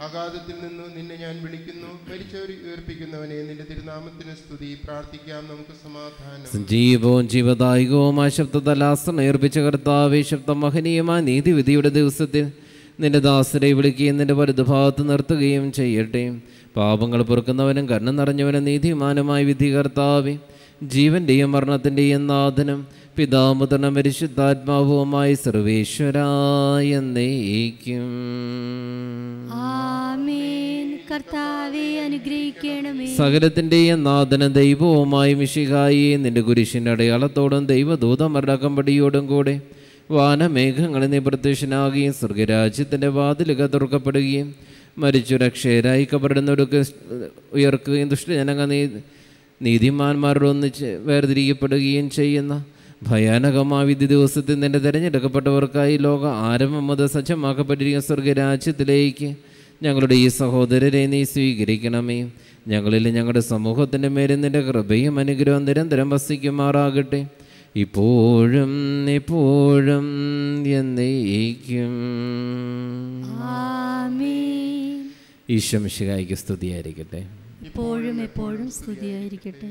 അഗാധത്തിൽ നിന്ന് നിന്നെ ഞാൻ വിളിക്കുന്നു മരിച്ചവരെ ഉയർപ്പിക്കുന്നവനെ നിന്റെ തിരുനാമത്തിന് സ്തുതി പ്രാർത്ഥിക്കാം നമുക്ക് സമാധാനം സജീവവും ജീവദായകവും ആ ശബ്ദതലാസന ഏർപ്പിച്ച കർത്താവ് ശബ്ദം മഹനീയമായ നീതിവിധിയുടെ ദിവസത്തിൽ നിന്റെ ദാസരെ വിളിക്കുകയും നിന്റെ വലുതുഭാഗത്ത് നിർത്തുകയും ചെയ്യട്ടെ പാപങ്ങൾ പൊറുക്കുന്നവനും കണ്ണം നിറഞ്ഞവനും നീതിമാനുമായ വിധികർത്താവേ ജീവൻ്റെയും മരണത്തിൻ്റെയും നാഥനും പിതാമുതണ പരിശുദ്ധാത്മാവുമായി സർവേശ്വരായും സകലത്തിൻ്റെയും നാഥന ദൈവവുമായി മിഷികായി നിന്റെ കുരിശിൻ്റെ അടയാളത്തോടും ദൈവദൂതമരുടെ അകമ്പടിയോടും കൂടെ വാനമേഘങ്ങളിൽ നീ പ്രത്യക്ഷനാകുകയും സ്വർഗരാജ്യത്തിൻ്റെ വാതിലുക തുറക്കപ്പെടുകയും മരിച്ചു രക്ഷേരായി കബറിടുന്നവരൊക്കെ ഉയർക്കുകയും ദുഷ്ടജനങ്ങൾ നീ നീതിമാന്മാരോടൊന്നിച്ച് വേർതിരിക്കപ്പെടുകയും ചെയ്യുന്ന ഭയാനകമായ വിധി ദിവസത്തിൽ നിന്റെ തിരഞ്ഞെടുക്കപ്പെട്ടവർക്കായി ലോക ആരംഭം മുതൽ സജ്ജമാക്കപ്പെട്ടിരിക്കുന്ന സ്വർഗരാജ്യത്തിലേക്ക് ഞങ്ങളുടെ ഈ സഹോദരരെ നീ സ്വീകരിക്കണമേ ഞങ്ങളിൽ ഞങ്ങളുടെ സമൂഹത്തിൻ്റെ മേലും നിൻ്റെ കൃപയും അനുഗ്രഹം നിരന്തരം വസിക്കുമാറാകട്ടെ ഇപ്പോഴും ഇപ്പോഴും എന്നേക്കും ആമീ ഈശ്വം ശിഹായിക്ക് സ്തുതിയായിരിക്കട്ടെ എപ്പോഴും എപ്പോഴും സ്തുതിയായിരിക്കട്ടെ